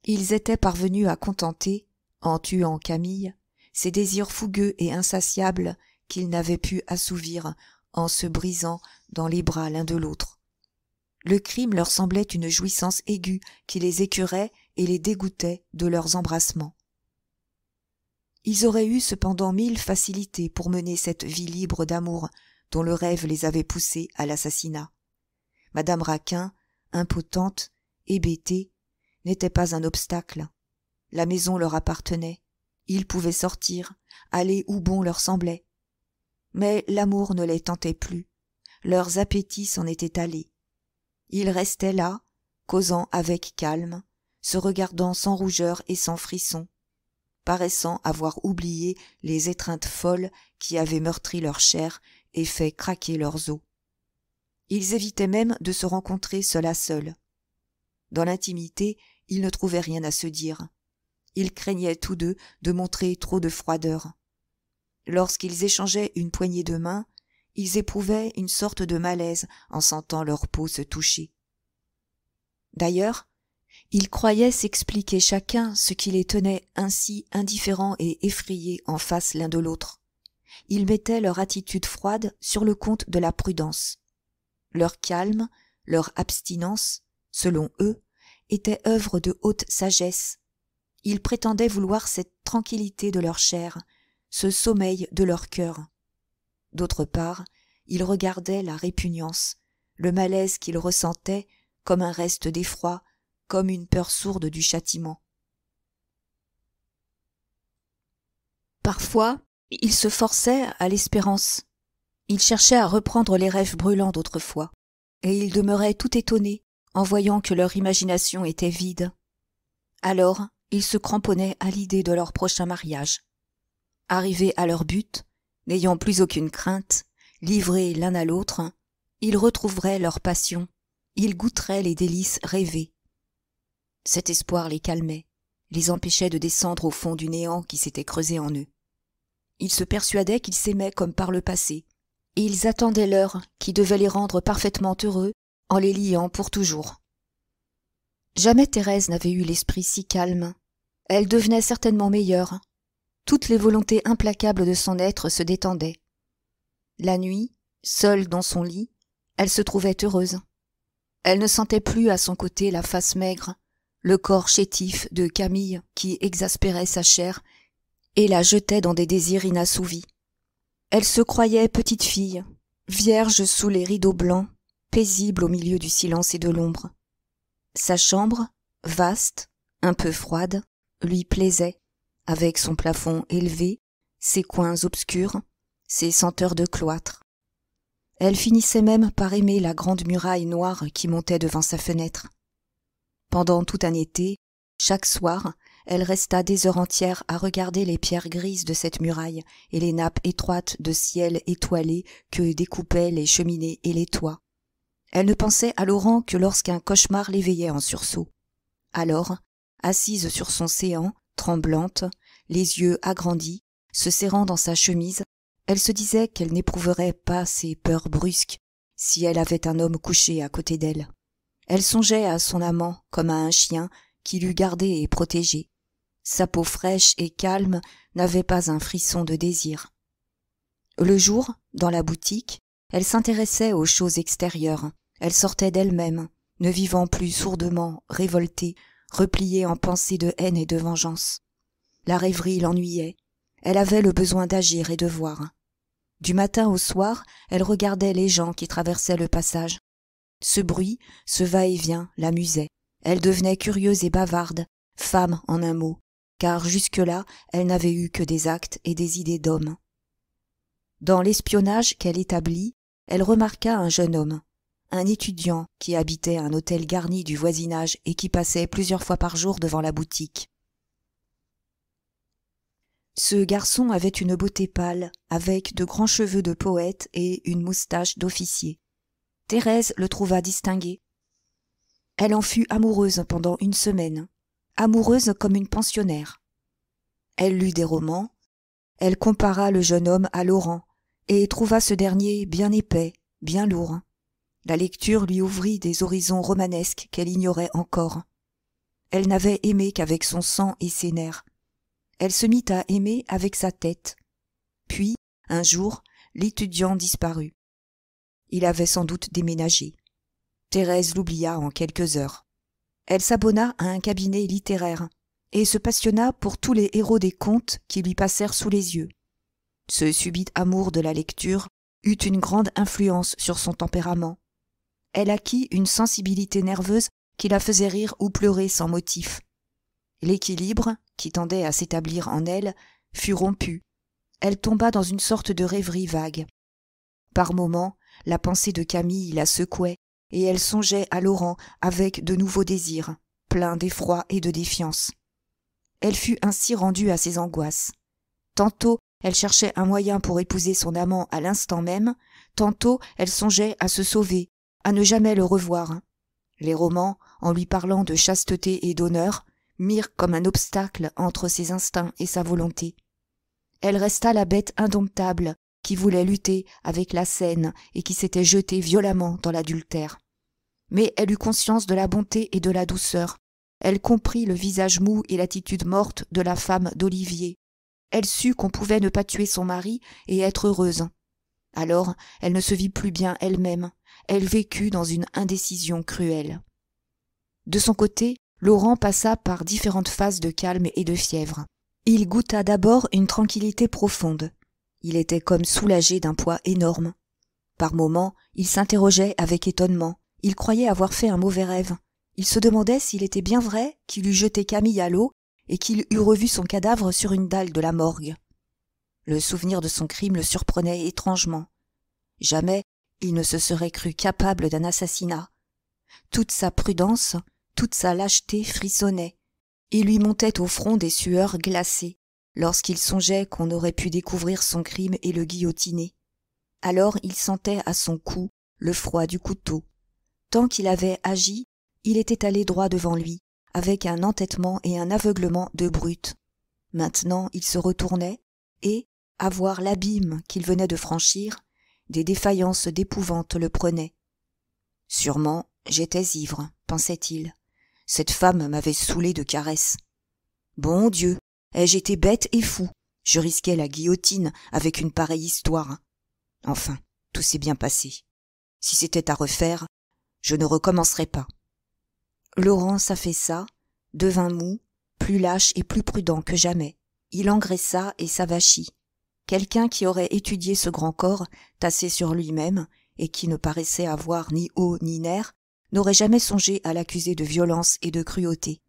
Speaker 1: ils étaient parvenus à contenter en tuant camille ces désirs fougueux et insatiables qu'ils n'avaient pu assouvir en se brisant dans les bras l'un de l'autre le crime leur semblait une jouissance aiguë qui les écœurait et les dégoûtait de leurs embrassements ils auraient eu cependant mille facilités pour mener cette vie libre d'amour dont le rêve les avait poussés à l'assassinat Madame raquin impotente hébétée n'était pas un obstacle la maison leur appartenait. Ils pouvaient sortir, aller où bon leur semblait. Mais l'amour ne les tentait plus. Leurs appétits s'en étaient allés. Ils restaient là, causant avec calme, se regardant sans rougeur et sans frisson, paraissant avoir oublié les étreintes folles qui avaient meurtri leur chair et fait craquer leurs os. Ils évitaient même de se rencontrer seul à seul. Dans l'intimité, ils ne trouvaient rien à se dire. Ils craignaient tous deux de montrer trop de froideur. Lorsqu'ils échangeaient une poignée de main, ils éprouvaient une sorte de malaise en sentant leur peau se toucher. D'ailleurs, ils croyaient s'expliquer chacun ce qui les tenait ainsi indifférents et effrayés en face l'un de l'autre. Ils mettaient leur attitude froide sur le compte de la prudence. Leur calme, leur abstinence, selon eux, étaient œuvre de haute sagesse ils prétendaient vouloir cette tranquillité de leur chair, ce sommeil de leur cœur. D'autre part, ils regardaient la répugnance, le malaise qu'ils ressentaient comme un reste d'effroi, comme une peur sourde du châtiment. Parfois, ils se forçaient à l'espérance. Ils cherchaient à reprendre les rêves brûlants d'autrefois, et ils demeuraient tout étonnés en voyant que leur imagination était vide. Alors, ils se cramponnaient à l'idée de leur prochain mariage. Arrivés à leur but, n'ayant plus aucune crainte, livrés l'un à l'autre, ils retrouveraient leur passion, ils goûteraient les délices rêvés. Cet espoir les calmait, les empêchait de descendre au fond du néant qui s'était creusé en eux. Ils se persuadaient qu'ils s'aimaient comme par le passé, et ils attendaient l'heure qui devait les rendre parfaitement heureux en les liant pour toujours. Jamais Thérèse n'avait eu l'esprit si calme elle devenait certainement meilleure. Toutes les volontés implacables de son être se détendaient. La nuit, seule dans son lit, elle se trouvait heureuse. Elle ne sentait plus à son côté la face maigre, le corps chétif de Camille qui exaspérait sa chair et la jetait dans des désirs inassouvis. Elle se croyait petite fille, vierge sous les rideaux blancs, paisible au milieu du silence et de l'ombre. Sa chambre, vaste, un peu froide, lui plaisait, avec son plafond élevé, ses coins obscurs, ses senteurs de cloître. Elle finissait même par aimer la grande muraille noire qui montait devant sa fenêtre. Pendant tout un été, chaque soir, elle resta des heures entières à regarder les pierres grises de cette muraille et les nappes étroites de ciel étoilé que découpaient les cheminées et les toits. Elle ne pensait à Laurent que lorsqu'un cauchemar l'éveillait en sursaut. Alors, assise sur son séant, tremblante, les yeux agrandis, se serrant dans sa chemise, elle se disait qu'elle n'éprouverait pas ces peurs brusques si elle avait un homme couché à côté d'elle. Elle songeait à son amant comme à un chien qui l'eût gardé et protégé. Sa peau fraîche et calme n'avait pas un frisson de désir. Le jour, dans la boutique, elle s'intéressait aux choses extérieures. Elle sortait d'elle-même, ne vivant plus sourdement, révoltée, repliée en pensées de haine et de vengeance la rêverie l'ennuyait elle avait le besoin d'agir et de voir du matin au soir elle regardait les gens qui traversaient le passage ce bruit ce va-et-vient l'amusait elle devenait curieuse et bavarde femme en un mot car jusque-là elle n'avait eu que des actes et des idées d'homme. dans l'espionnage qu'elle établit elle remarqua un jeune homme un étudiant qui habitait un hôtel garni du voisinage et qui passait plusieurs fois par jour devant la boutique ce garçon avait une beauté pâle avec de grands cheveux de poète et une moustache d'officier thérèse le trouva distingué elle en fut amoureuse pendant une semaine amoureuse comme une pensionnaire elle lut des romans elle compara le jeune homme à laurent et trouva ce dernier bien épais bien lourd la lecture lui ouvrit des horizons romanesques qu'elle ignorait encore. Elle n'avait aimé qu'avec son sang et ses nerfs. Elle se mit à aimer avec sa tête. Puis, un jour, l'étudiant disparut. Il avait sans doute déménagé. Thérèse l'oublia en quelques heures. Elle s'abonna à un cabinet littéraire et se passionna pour tous les héros des contes qui lui passèrent sous les yeux. Ce subit amour de la lecture eut une grande influence sur son tempérament elle acquit une sensibilité nerveuse qui la faisait rire ou pleurer sans motif. L'équilibre, qui tendait à s'établir en elle, fut rompu. Elle tomba dans une sorte de rêverie vague. Par moments, la pensée de Camille la secouait, et elle songeait à Laurent avec de nouveaux désirs, pleins d'effroi et de défiance. Elle fut ainsi rendue à ses angoisses. Tantôt, elle cherchait un moyen pour épouser son amant à l'instant même, tantôt elle songeait à se sauver, à ne jamais le revoir. Les romans, en lui parlant de chasteté et d'honneur, mirent comme un obstacle entre ses instincts et sa volonté. Elle resta la bête indomptable qui voulait lutter avec la scène et qui s'était jetée violemment dans l'adultère. Mais elle eut conscience de la bonté et de la douceur. Elle comprit le visage mou et l'attitude morte de la femme d'Olivier. Elle sut qu'on pouvait ne pas tuer son mari et être heureuse. Alors, elle ne se vit plus bien elle-même elle vécut dans une indécision cruelle. De son côté, Laurent passa par différentes phases de calme et de fièvre. Il goûta d'abord une tranquillité profonde. Il était comme soulagé d'un poids énorme. Par moments, il s'interrogeait avec étonnement. Il croyait avoir fait un mauvais rêve. Il se demandait s'il était bien vrai qu'il eût jeté Camille à l'eau et qu'il eût revu son cadavre sur une dalle de la morgue. Le souvenir de son crime le surprenait étrangement. Jamais il ne se serait cru capable d'un assassinat toute sa prudence toute sa lâcheté frissonnait. et lui montait au front des sueurs glacées lorsqu'il songeait qu'on aurait pu découvrir son crime et le guillotiner alors il sentait à son cou le froid du couteau tant qu'il avait agi il était allé droit devant lui avec un entêtement et un aveuglement de brute maintenant il se retournait et à voir l'abîme qu'il venait de franchir des défaillances d'épouvante le prenaient. Sûrement j'étais ivre, pensait-il. Cette femme m'avait saoulé de caresses. Bon Dieu, ai-je été bête et fou Je risquais la guillotine avec une pareille histoire. Enfin, tout s'est bien passé. Si c'était à refaire, je ne recommencerais pas. Laurent s'affaissa, devint mou, plus lâche et plus prudent que jamais. Il engraissa et s'avachit quelqu'un qui aurait étudié ce grand corps, tassé sur lui-même, et qui ne paraissait avoir ni eau ni nerf, n'aurait jamais songé à l'accuser de violence et de cruauté.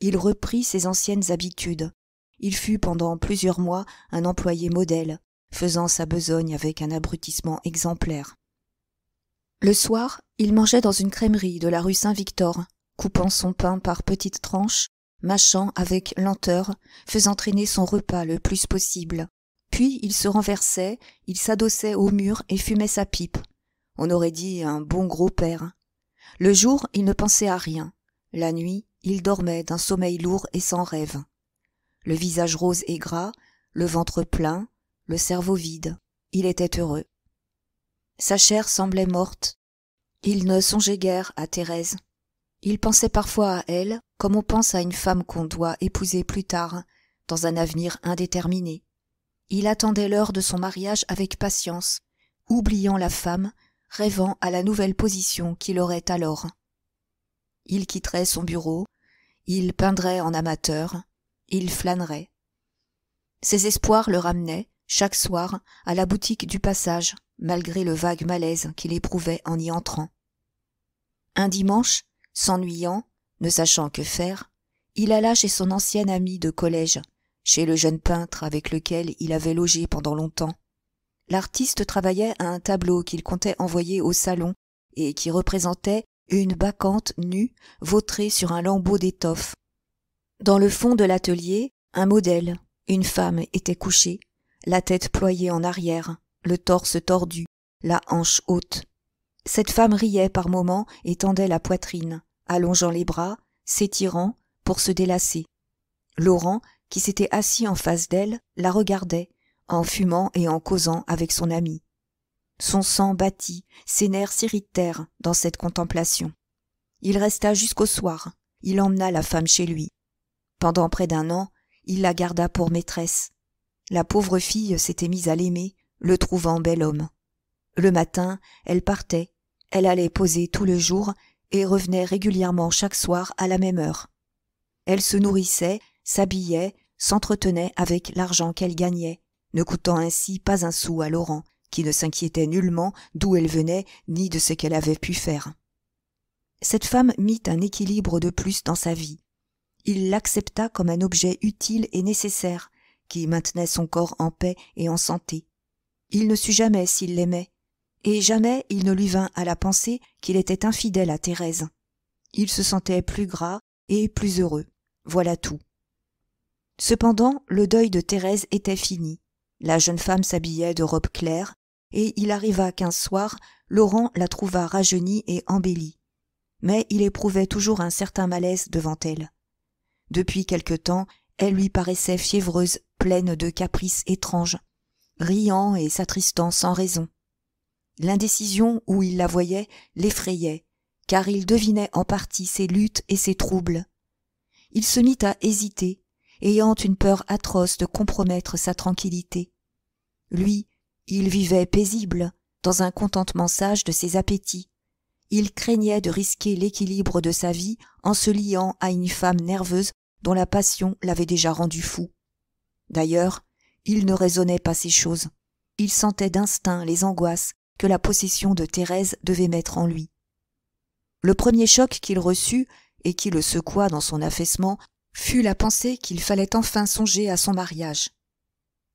Speaker 1: Il reprit ses anciennes habitudes. Il fut pendant plusieurs mois un employé modèle, faisant sa besogne avec un abrutissement exemplaire. Le soir, il mangeait dans une crèmerie de la rue Saint-Victor, coupant son pain par petites tranches, mâchant avec lenteur, faisant traîner son repas le plus possible, puis il se renversait, il s'adossait au mur et fumait sa pipe. On aurait dit un bon gros père. Le jour, il ne pensait à rien. La nuit, il dormait d'un sommeil lourd et sans rêve. Le visage rose et gras, le ventre plein, le cerveau vide. Il était heureux. Sa chair semblait morte. Il ne songeait guère à Thérèse. Il pensait parfois à elle comme on pense à une femme qu'on doit épouser plus tard, dans un avenir indéterminé il attendait l'heure de son mariage avec patience oubliant la femme rêvant à la nouvelle position qu'il aurait alors il quitterait son bureau il peindrait en amateur il flânerait ses espoirs le ramenaient chaque soir à la boutique du passage malgré le vague malaise qu'il éprouvait en y entrant un dimanche s'ennuyant ne sachant que faire il alla chez son ancienne amie de collège chez le jeune peintre avec lequel il avait logé pendant longtemps. L'artiste travaillait à un tableau qu'il comptait envoyer au salon et qui représentait une bacchante nue vautrée sur un lambeau d'étoffe. Dans le fond de l'atelier, un modèle, une femme était couchée, la tête ployée en arrière, le torse tordu, la hanche haute. Cette femme riait par moments et tendait la poitrine, allongeant les bras, s'étirant pour se délasser. Laurent qui s'était assis en face d'elle, la regardait, en fumant et en causant avec son ami. Son sang battit, ses nerfs s'irritèrent dans cette contemplation. Il resta jusqu'au soir, il emmena la femme chez lui. Pendant près d'un an, il la garda pour maîtresse. La pauvre fille s'était mise à l'aimer, le trouvant bel homme. Le matin, elle partait, elle allait poser tout le jour et revenait régulièrement chaque soir à la même heure. Elle se nourrissait, s'habillait, s'entretenait avec l'argent qu'elle gagnait, ne coûtant ainsi pas un sou à Laurent, qui ne s'inquiétait nullement d'où elle venait ni de ce qu'elle avait pu faire. Cette femme mit un équilibre de plus dans sa vie. Il l'accepta comme un objet utile et nécessaire, qui maintenait son corps en paix et en santé. Il ne sut jamais s'il l'aimait, et jamais il ne lui vint à la pensée qu'il était infidèle à Thérèse. Il se sentait plus gras et plus heureux. Voilà tout. Cependant, le deuil de Thérèse était fini. La jeune femme s'habillait de robe claire, et il arriva qu'un soir, Laurent la trouva rajeunie et embellie. Mais il éprouvait toujours un certain malaise devant elle. Depuis quelque temps, elle lui paraissait fiévreuse, pleine de caprices étranges, riant et s'attristant sans raison. L'indécision où il la voyait l'effrayait, car il devinait en partie ses luttes et ses troubles. Il se mit à hésiter, ayant une peur atroce de compromettre sa tranquillité. Lui, il vivait paisible, dans un contentement sage de ses appétits. Il craignait de risquer l'équilibre de sa vie en se liant à une femme nerveuse dont la passion l'avait déjà rendu fou. D'ailleurs, il ne raisonnait pas ces choses. Il sentait d'instinct les angoisses que la possession de Thérèse devait mettre en lui. Le premier choc qu'il reçut et qui le secoua dans son affaissement fut la pensée qu'il fallait enfin songer à son mariage.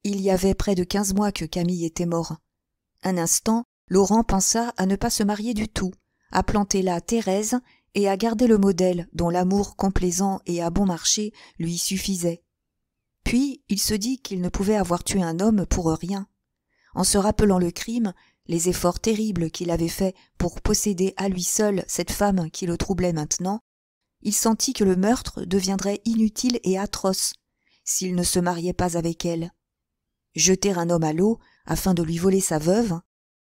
Speaker 1: Il y avait près de quinze mois que Camille était mort. Un instant, Laurent pensa à ne pas se marier du tout, à planter là Thérèse et à garder le modèle dont l'amour complaisant et à bon marché lui suffisait. Puis il se dit qu'il ne pouvait avoir tué un homme pour rien. En se rappelant le crime, les efforts terribles qu'il avait faits pour posséder à lui seul cette femme qui le troublait maintenant, il sentit que le meurtre deviendrait inutile et atroce s'il ne se mariait pas avec elle. Jeter un homme à l'eau afin de lui voler sa veuve,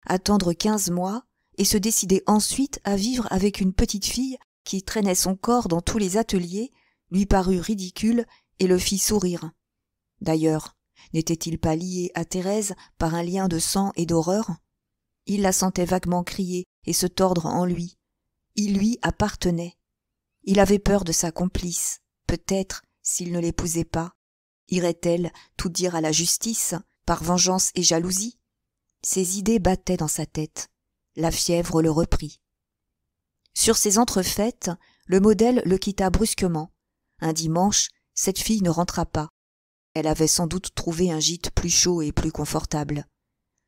Speaker 1: attendre quinze mois et se décider ensuite à vivre avec une petite fille qui traînait son corps dans tous les ateliers lui parut ridicule et le fit sourire. D'ailleurs, n'était-il pas lié à Thérèse par un lien de sang et d'horreur Il la sentait vaguement crier et se tordre en lui. Il lui appartenait il avait peur de sa complice peut-être s'il ne l'épousait pas irait-elle tout dire à la justice par vengeance et jalousie ces idées battaient dans sa tête la fièvre le reprit sur ces entrefaites le modèle le quitta brusquement un dimanche cette fille ne rentra pas elle avait sans doute trouvé un gîte plus chaud et plus confortable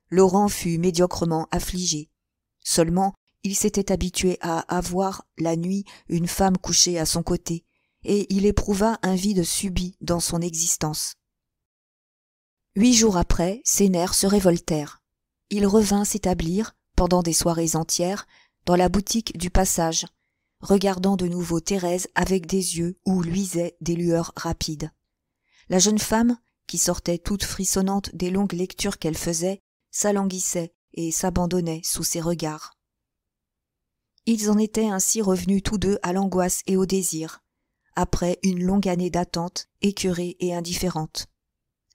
Speaker 1: laurent fut médiocrement affligé seulement il s'était habitué à avoir, la nuit, une femme couchée à son côté, et il éprouva un vide subit dans son existence. Huit jours après, ses nerfs se révoltèrent. Il revint s'établir, pendant des soirées entières, dans la boutique du passage, regardant de nouveau Thérèse avec des yeux où luisaient des lueurs rapides. La jeune femme, qui sortait toute frissonnante des longues lectures qu'elle faisait, s'alanguissait et s'abandonnait sous ses regards. Ils en étaient ainsi revenus tous deux à l'angoisse et au désir, après une longue année d'attente, écœurée et indifférente.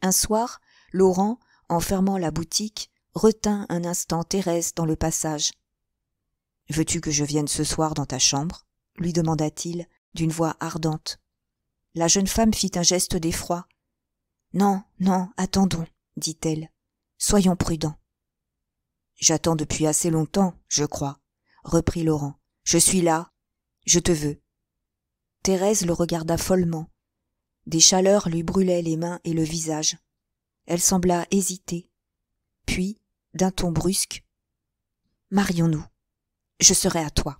Speaker 1: Un soir, Laurent, en fermant la boutique, retint un instant Thérèse dans le passage. Veux-tu que je vienne ce soir dans ta chambre lui demanda-t-il d'une voix ardente. La jeune femme fit un geste d'effroi. Non, non, attendons, dit-elle. Soyons prudents. J'attends depuis assez longtemps, je crois, reprit Laurent. Je suis là. Je te veux. Thérèse le regarda follement. Des chaleurs lui brûlaient les mains et le visage. Elle sembla hésiter. Puis, d'un ton brusque, Marions-nous. Je serai à toi.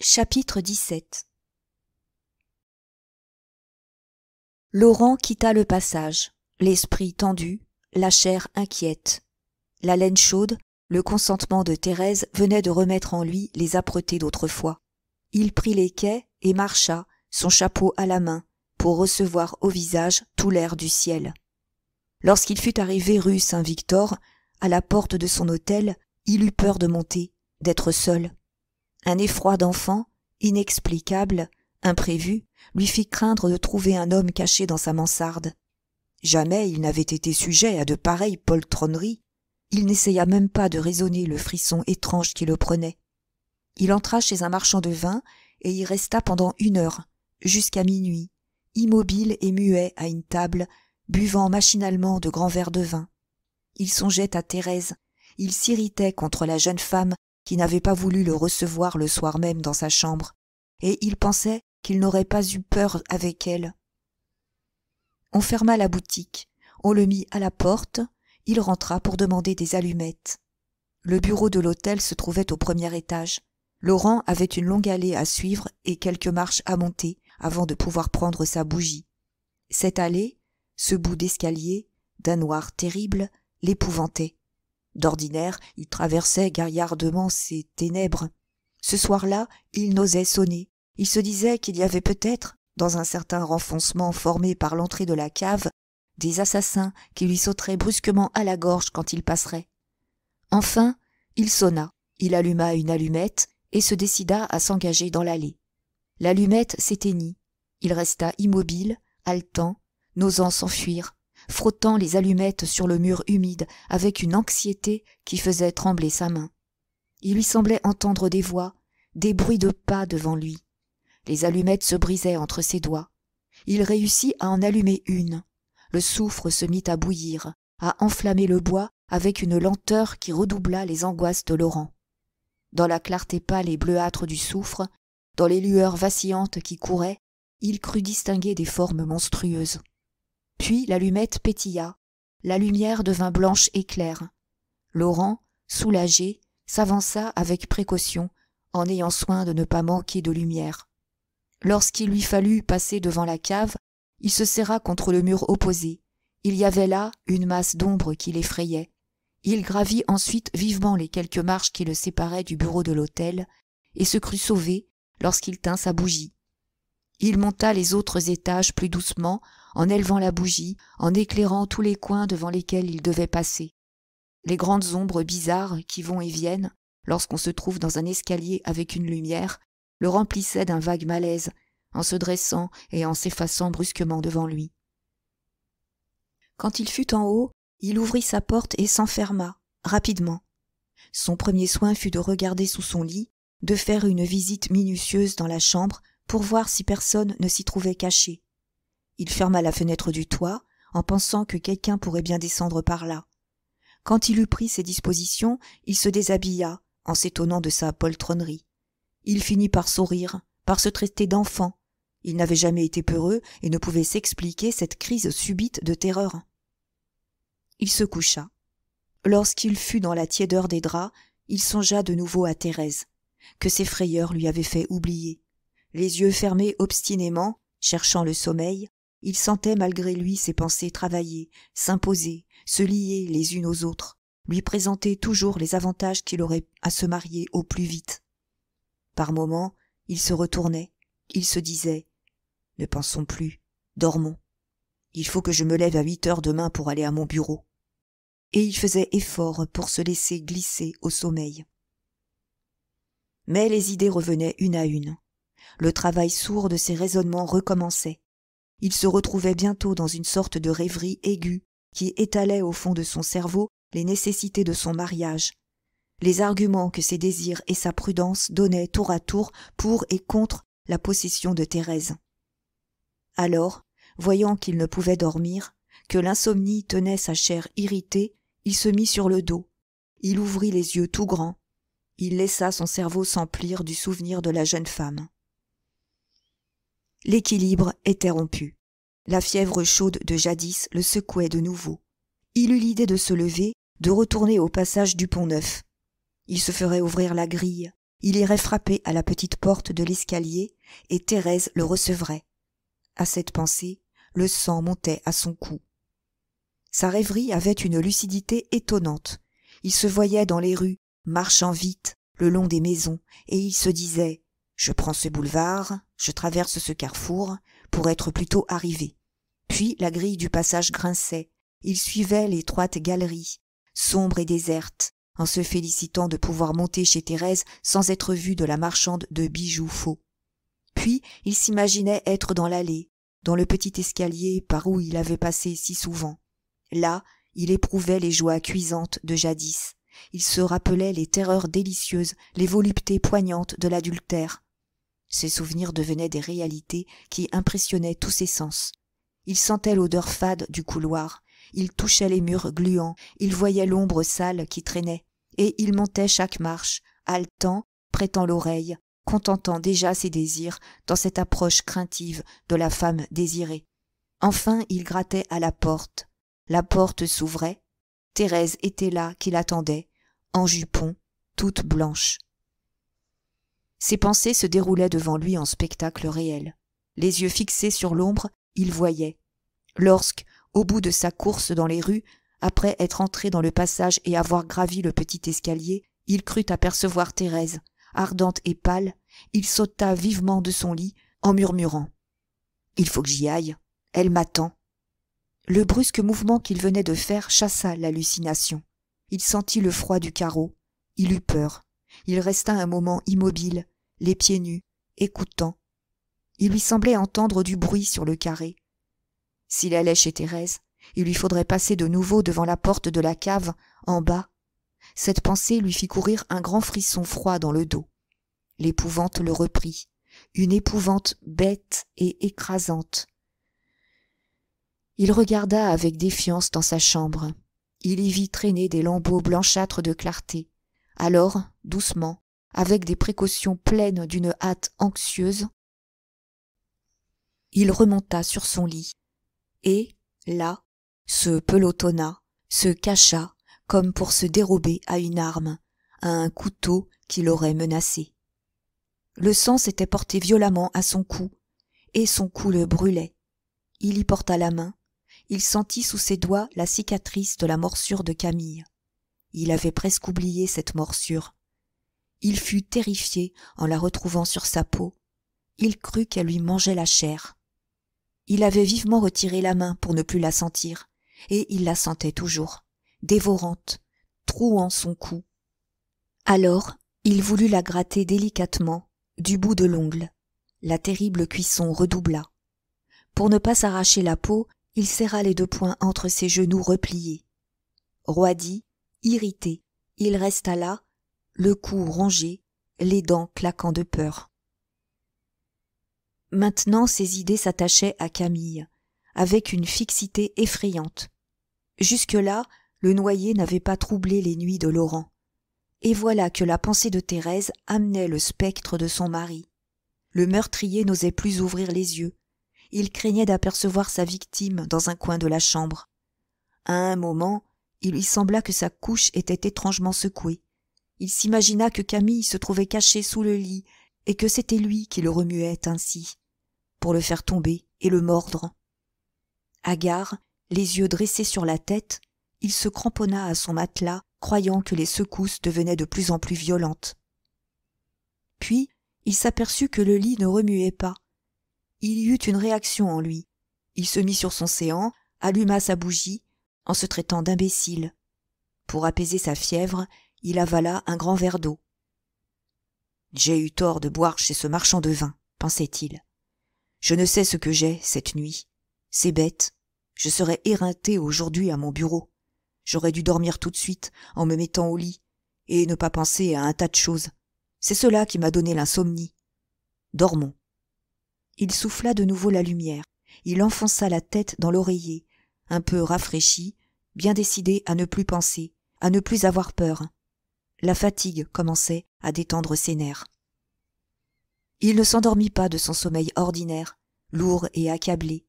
Speaker 1: Chapitre 17 Laurent quitta le passage, l'esprit tendu, la chair inquiète. La laine chaude, le consentement de Thérèse venait de remettre en lui les âpretés d'autrefois. Il prit les quais et marcha, son chapeau à la main, pour recevoir au visage tout l'air du ciel. Lorsqu'il fut arrivé rue Saint-Victor, à la porte de son hôtel, il eut peur de monter, d'être seul. Un effroi d'enfant, inexplicable, imprévu, lui fit craindre de trouver un homme caché dans sa mansarde. Jamais il n'avait été sujet à de pareilles poltronneries, il n'essaya même pas de raisonner le frisson étrange qui le prenait. Il entra chez un marchand de vin et y resta pendant une heure, jusqu'à minuit, immobile et muet à une table, buvant machinalement de grands verres de vin. Il songeait à Thérèse, il s'irritait contre la jeune femme qui n'avait pas voulu le recevoir le soir même dans sa chambre, et il pensait qu'il n'aurait pas eu peur avec elle. On ferma la boutique, on le mit à la porte, il rentra pour demander des allumettes. Le bureau de l'hôtel se trouvait au premier étage. Laurent avait une longue allée à suivre et quelques marches à monter avant de pouvoir prendre sa bougie. Cette allée, ce bout d'escalier, d'un noir terrible, l'épouvantait. D'ordinaire, il traversait gaillardement ces ténèbres. Ce soir-là, il n'osait sonner. Il se disait qu'il y avait peut-être, dans un certain renfoncement formé par l'entrée de la cave, des assassins qui lui sauteraient brusquement à la gorge quand il passerait. Enfin, il sonna, il alluma une allumette et se décida à s'engager dans l'allée. L'allumette s'éteignit. Il resta immobile, haletant, n'osant s'enfuir, frottant les allumettes sur le mur humide avec une anxiété qui faisait trembler sa main. Il lui semblait entendre des voix, des bruits de pas devant lui. Les allumettes se brisaient entre ses doigts. Il réussit à en allumer une le soufre se mit à bouillir, à enflammer le bois avec une lenteur qui redoubla les angoisses de Laurent. Dans la clarté pâle et bleuâtre du soufre, dans les lueurs vacillantes qui couraient, il crut distinguer des formes monstrueuses. Puis l'allumette pétilla, la lumière devint blanche et claire. Laurent, soulagé, s'avança avec précaution, en ayant soin de ne pas manquer de lumière. Lorsqu'il lui fallut passer devant la cave, il se serra contre le mur opposé. Il y avait là une masse d'ombre qui l'effrayait. Il gravit ensuite vivement les quelques marches qui le séparaient du bureau de l'hôtel et se crut sauvé lorsqu'il tint sa bougie. Il monta les autres étages plus doucement, en élevant la bougie, en éclairant tous les coins devant lesquels il devait passer. Les grandes ombres bizarres qui vont et viennent, lorsqu'on se trouve dans un escalier avec une lumière, le remplissaient d'un vague malaise en se dressant et en s'effaçant brusquement devant lui quand il fut en haut il ouvrit sa porte et s'enferma rapidement son premier soin fut de regarder sous son lit de faire une visite minutieuse dans la chambre pour voir si personne ne s'y trouvait caché il ferma la fenêtre du toit en pensant que quelqu'un pourrait bien descendre par là quand il eut pris ses dispositions il se déshabilla en s'étonnant de sa poltronnerie il finit par sourire par se traiter d'enfant il n'avait jamais été peureux et ne pouvait s'expliquer cette crise subite de terreur. Il se coucha. Lorsqu'il fut dans la tiédeur des draps, il songea de nouveau à Thérèse, que ses frayeurs lui avaient fait oublier. Les yeux fermés obstinément, cherchant le sommeil, il sentait malgré lui ses pensées travailler, s'imposer, se lier les unes aux autres, lui présenter toujours les avantages qu'il aurait à se marier au plus vite. Par moments, il se retournait, il se disait ne pensons plus dormons il faut que je me lève à huit heures demain pour aller à mon bureau et il faisait effort pour se laisser glisser au sommeil mais les idées revenaient une à une le travail sourd de ses raisonnements recommençait il se retrouvait bientôt dans une sorte de rêverie aiguë qui étalait au fond de son cerveau les nécessités de son mariage les arguments que ses désirs et sa prudence donnaient tour à tour pour et contre la possession de Thérèse alors voyant qu'il ne pouvait dormir que l'insomnie tenait sa chair irritée il se mit sur le dos il ouvrit les yeux tout grands il laissa son cerveau s'emplir du souvenir de la jeune femme l'équilibre était rompu la fièvre chaude de jadis le secouait de nouveau il eut l'idée de se lever de retourner au passage du pont-neuf il se ferait ouvrir la grille il irait frapper à la petite porte de l'escalier et thérèse le recevrait à cette pensée, le sang montait à son cou. Sa rêverie avait une lucidité étonnante. Il se voyait dans les rues, marchant vite, le long des maisons, et il se disait Je prends ce boulevard, je traverse ce carrefour, pour être plutôt arrivé. Puis la grille du passage grinçait, il suivait l'étroite galerie, sombre et déserte, en se félicitant de pouvoir monter chez Thérèse sans être vu de la marchande de bijoux faux puis il s'imaginait être dans l'allée dans le petit escalier par où il avait passé si souvent là il éprouvait les joies cuisantes de jadis il se rappelait les terreurs délicieuses les voluptés poignantes de l'adultère Ses souvenirs devenaient des réalités qui impressionnaient tous ses sens il sentait l'odeur fade du couloir il touchait les murs gluants il voyait l'ombre sale qui traînait et il montait chaque marche haletant prêtant l'oreille contentant déjà ses désirs dans cette approche craintive de la femme désirée. Enfin il grattait à la porte. La porte s'ouvrait. Thérèse était là qui l'attendait, en jupon, toute blanche. Ses pensées se déroulaient devant lui en spectacle réel. Les yeux fixés sur l'ombre, il voyait. Lorsque, au bout de sa course dans les rues, après être entré dans le passage et avoir gravi le petit escalier, il crut apercevoir Thérèse, ardente et pâle, il sauta vivement de son lit en murmurant. Il faut que j'y aille. Elle m'attend. Le brusque mouvement qu'il venait de faire chassa l'hallucination. Il sentit le froid du carreau. Il eut peur. Il resta un moment immobile, les pieds nus, écoutant. Il lui semblait entendre du bruit sur le carré. S'il allait chez Thérèse, il lui faudrait passer de nouveau devant la porte de la cave, en bas, cette pensée lui fit courir un grand frisson froid dans le dos. L'épouvante le reprit, une épouvante bête et écrasante. Il regarda avec défiance dans sa chambre. Il y vit traîner des lambeaux blanchâtres de clarté. Alors, doucement, avec des précautions pleines d'une hâte anxieuse, il remonta sur son lit et, là, se pelotonna, se cacha, comme pour se dérober à une arme, à un couteau qui l'aurait menacé. Le sang s'était porté violemment à son cou, et son cou le brûlait. Il y porta la main, il sentit sous ses doigts la cicatrice de la morsure de Camille. Il avait presque oublié cette morsure. Il fut terrifié en la retrouvant sur sa peau. Il crut qu'elle lui mangeait la chair. Il avait vivement retiré la main pour ne plus la sentir, et il la sentait toujours dévorante, trouant son cou. Alors il voulut la gratter délicatement, du bout de l'ongle. La terrible cuisson redoubla. Pour ne pas s'arracher la peau, il serra les deux poings entre ses genoux repliés. Roidi, irrité, il resta là, le cou rongé, les dents claquant de peur. Maintenant ses idées s'attachaient à Camille, avec une fixité effrayante. Jusque-là, le noyer n'avait pas troublé les nuits de Laurent. Et voilà que la pensée de Thérèse amenait le spectre de son mari. Le meurtrier n'osait plus ouvrir les yeux. Il craignait d'apercevoir sa victime dans un coin de la chambre. À un moment, il lui sembla que sa couche était étrangement secouée. Il s'imagina que Camille se trouvait cachée sous le lit et que c'était lui qui le remuait ainsi, pour le faire tomber et le mordre. Agar, les yeux dressés sur la tête, il se cramponna à son matelas, croyant que les secousses devenaient de plus en plus violentes. Puis il s'aperçut que le lit ne remuait pas. Il y eut une réaction en lui. Il se mit sur son séant, alluma sa bougie, en se traitant d'imbécile. Pour apaiser sa fièvre, il avala un grand verre d'eau. J'ai eu tort de boire chez ce marchand de vin, pensait-il. Je ne sais ce que j'ai cette nuit. C'est bête. Je serai éreinté aujourd'hui à mon bureau. J'aurais dû dormir tout de suite en me mettant au lit et ne pas penser à un tas de choses. C'est cela qui m'a donné l'insomnie. Dormons. Il souffla de nouveau la lumière. Il enfonça la tête dans l'oreiller, un peu rafraîchi, bien décidé à ne plus penser, à ne plus avoir peur. La fatigue commençait à détendre ses nerfs. Il ne s'endormit pas de son sommeil ordinaire, lourd et accablé.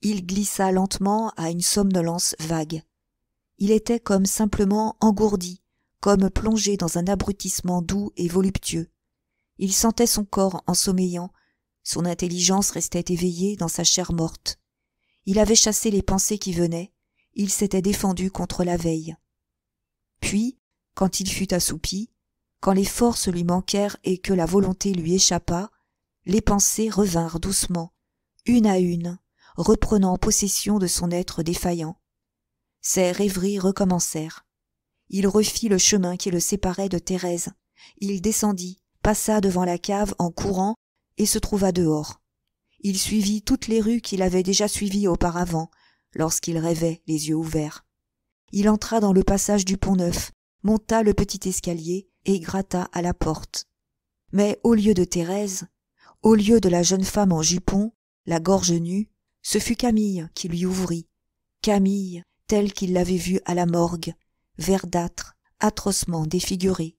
Speaker 1: Il glissa lentement à une somnolence vague. Il était comme simplement engourdi, comme plongé dans un abrutissement doux et voluptueux. Il sentait son corps en sommeillant, son intelligence restait éveillée dans sa chair morte. Il avait chassé les pensées qui venaient, il s'était défendu contre la veille. Puis, quand il fut assoupi, quand les forces lui manquèrent et que la volonté lui échappa, les pensées revinrent doucement, une à une, reprenant possession de son être défaillant, ses rêveries recommencèrent. Il refit le chemin qui le séparait de Thérèse. Il descendit, passa devant la cave en courant et se trouva dehors. Il suivit toutes les rues qu'il avait déjà suivies auparavant, lorsqu'il rêvait les yeux ouverts. Il entra dans le passage du pont neuf, monta le petit escalier et gratta à la porte. Mais au lieu de Thérèse, au lieu de la jeune femme en jupon, la gorge nue, ce fut Camille qui lui ouvrit. Camille, tel qu'il l'avait vu à la morgue verdâtre atrocement défiguré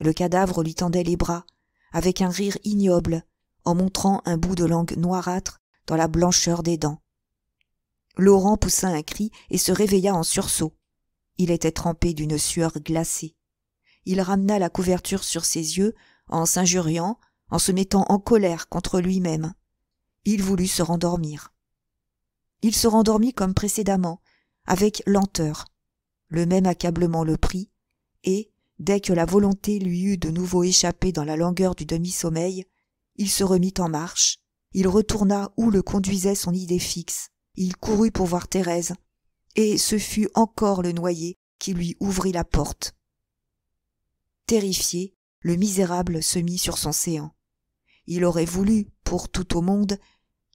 Speaker 1: le cadavre lui tendait les bras avec un rire ignoble en montrant un bout de langue noirâtre dans la blancheur des dents laurent poussa un cri et se réveilla en sursaut il était trempé d'une sueur glacée il ramena la couverture sur ses yeux en s'injuriant en se mettant en colère contre lui-même il voulut se rendormir il se rendormit comme précédemment avec lenteur. Le même accablement le prit, et, dès que la volonté lui eut de nouveau échappé dans la langueur du demi-sommeil, il se remit en marche, il retourna où le conduisait son idée fixe, il courut pour voir Thérèse, et ce fut encore le noyé qui lui ouvrit la porte. Terrifié, le misérable se mit sur son séant. Il aurait voulu, pour tout au monde,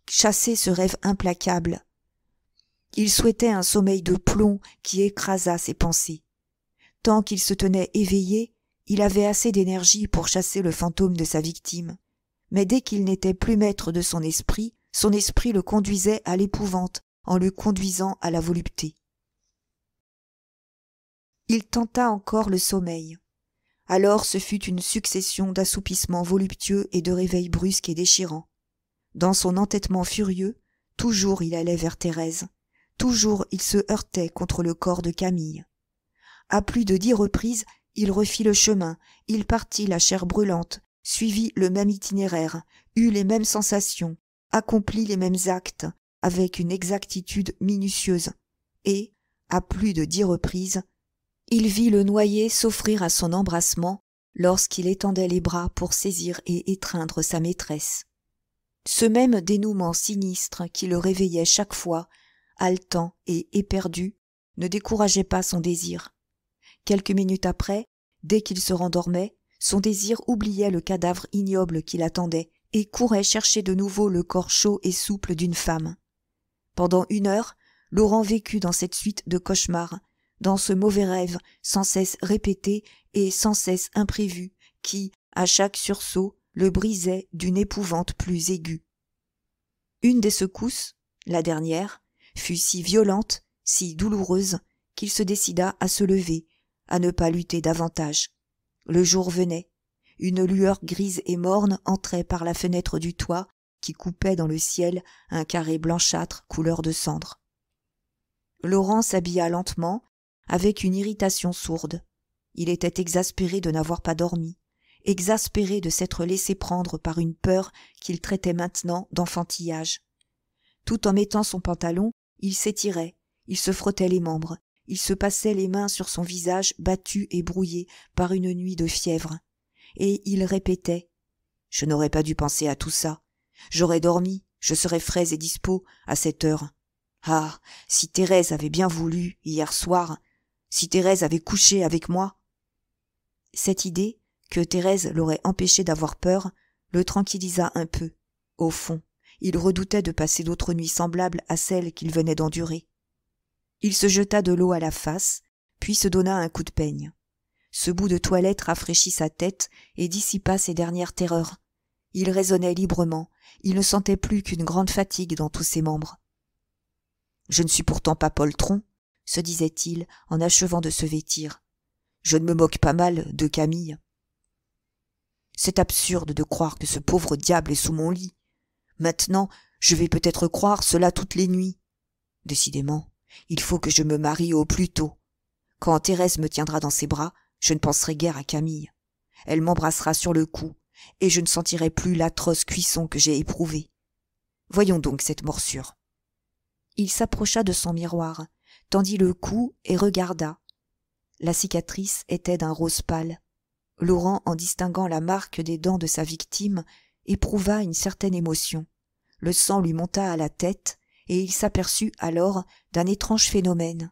Speaker 1: chasser ce rêve implacable il souhaitait un sommeil de plomb qui écrasa ses pensées. Tant qu'il se tenait éveillé, il avait assez d'énergie pour chasser le fantôme de sa victime. Mais dès qu'il n'était plus maître de son esprit, son esprit le conduisait à l'épouvante en le conduisant à la volupté. Il tenta encore le sommeil. Alors ce fut une succession d'assoupissements voluptueux et de réveils brusques et déchirants. Dans son entêtement furieux, toujours il allait vers Thérèse. Toujours il se heurtait contre le corps de Camille. À plus de dix reprises, il refit le chemin, il partit la chair brûlante, suivit le même itinéraire, eut les mêmes sensations, accomplit les mêmes actes, avec une exactitude minutieuse, et, à plus de dix reprises, il vit le noyé s'offrir à son embrassement lorsqu'il étendait les bras pour saisir et étreindre sa maîtresse. Ce même dénouement sinistre qui le réveillait chaque fois haletant et éperdu, ne décourageait pas son désir. Quelques minutes après, dès qu'il se rendormait, son désir oubliait le cadavre ignoble qui l'attendait et courait chercher de nouveau le corps chaud et souple d'une femme. Pendant une heure, Laurent vécut dans cette suite de cauchemars, dans ce mauvais rêve sans cesse répété et sans cesse imprévu qui, à chaque sursaut, le brisait d'une épouvante plus aiguë. Une des secousses, la dernière, fut si violente, si douloureuse, qu'il se décida à se lever, à ne pas lutter davantage. Le jour venait. Une lueur grise et morne entrait par la fenêtre du toit qui coupait dans le ciel un carré blanchâtre couleur de cendre. Laurent s'habilla lentement, avec une irritation sourde. Il était exaspéré de n'avoir pas dormi, exaspéré de s'être laissé prendre par une peur qu'il traitait maintenant d'enfantillage. Tout en mettant son pantalon, il s'étirait, il se frottait les membres, il se passait les mains sur son visage battu et brouillé par une nuit de fièvre, et il répétait Je n'aurais pas dû penser à tout ça. J'aurais dormi, je serais frais et dispos à cette heure. Ah. Si Thérèse avait bien voulu, hier soir, si Thérèse avait couché avec moi. Cette idée, que Thérèse l'aurait empêché d'avoir peur, le tranquillisa un peu, au fond, il redoutait de passer d'autres nuits semblables à celles qu'il venait d'endurer il se jeta de l'eau à la face puis se donna un coup de peigne ce bout de toilette rafraîchit sa tête et dissipa ses dernières terreurs il raisonnait librement il ne sentait plus qu'une grande fatigue dans tous ses membres je ne suis pourtant pas poltron se disait-il en achevant de se vêtir je ne me moque pas mal de camille c'est absurde de croire que ce pauvre diable est sous mon lit maintenant je vais peut-être croire cela toutes les nuits décidément il faut que je me marie au plus tôt quand thérèse me tiendra dans ses bras je ne penserai guère à camille elle m'embrassera sur le cou et je ne sentirai plus l'atroce cuisson que j'ai éprouvée voyons donc cette morsure il s'approcha de son miroir tendit le cou et regarda la cicatrice était d'un rose pâle laurent en distinguant la marque des dents de sa victime éprouva une certaine émotion le sang lui monta à la tête et il s'aperçut alors d'un étrange phénomène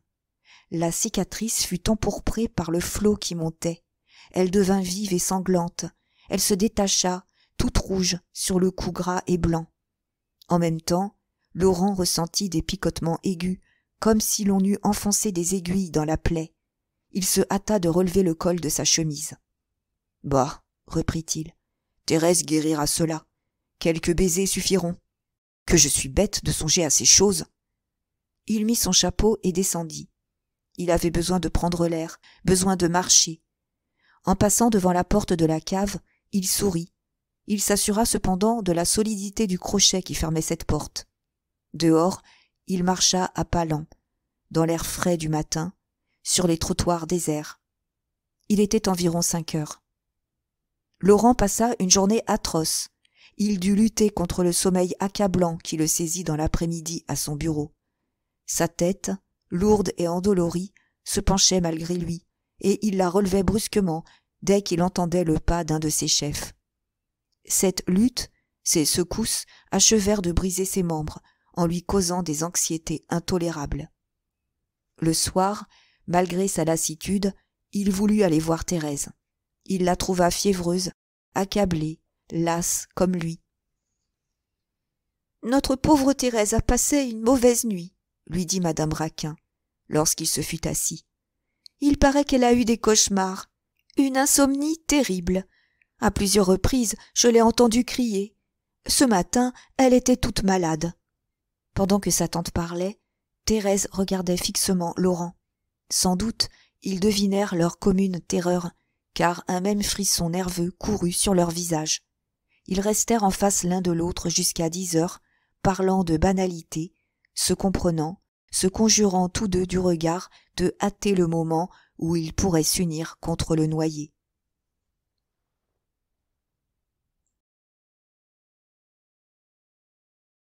Speaker 1: la cicatrice fut empourprée par le flot qui montait elle devint vive et sanglante elle se détacha toute rouge sur le cou gras et blanc en même temps laurent ressentit des picotements aigus comme si l'on eût enfoncé des aiguilles dans la plaie il se hâta de relever le col de sa chemise bah reprit-il Thérèse guérira cela. Quelques baisers suffiront. Que je suis bête de songer à ces choses. Il mit son chapeau et descendit. Il avait besoin de prendre l'air, besoin de marcher. En passant devant la porte de la cave, il sourit. Il s'assura cependant de la solidité du crochet qui fermait cette porte. Dehors, il marcha à pas lents, dans l'air frais du matin, sur les trottoirs déserts. Il était environ cinq heures. Laurent passa une journée atroce. Il dut lutter contre le sommeil accablant qui le saisit dans l'après-midi à son bureau. Sa tête, lourde et endolorie, se penchait malgré lui, et il la relevait brusquement dès qu'il entendait le pas d'un de ses chefs. Cette lutte, ces secousses, achevèrent de briser ses membres, en lui causant des anxiétés intolérables. Le soir, malgré sa lassitude, il voulut aller voir Thérèse il la trouva fiévreuse, accablée, lasse comme lui. Notre pauvre Thérèse a passé une mauvaise nuit, lui dit madame Raquin, lorsqu'il se fut assis. Il paraît qu'elle a eu des cauchemars, une insomnie terrible. À plusieurs reprises, je l'ai entendue crier. Ce matin, elle était toute malade. Pendant que sa tante parlait, Thérèse regardait fixement Laurent. Sans doute, ils devinèrent leur commune terreur car un même frisson nerveux courut sur leurs visages. Ils restèrent en face l'un de l'autre jusqu'à dix heures, parlant de banalité, se comprenant, se conjurant tous deux du regard de hâter le moment où ils pourraient s'unir contre le noyé.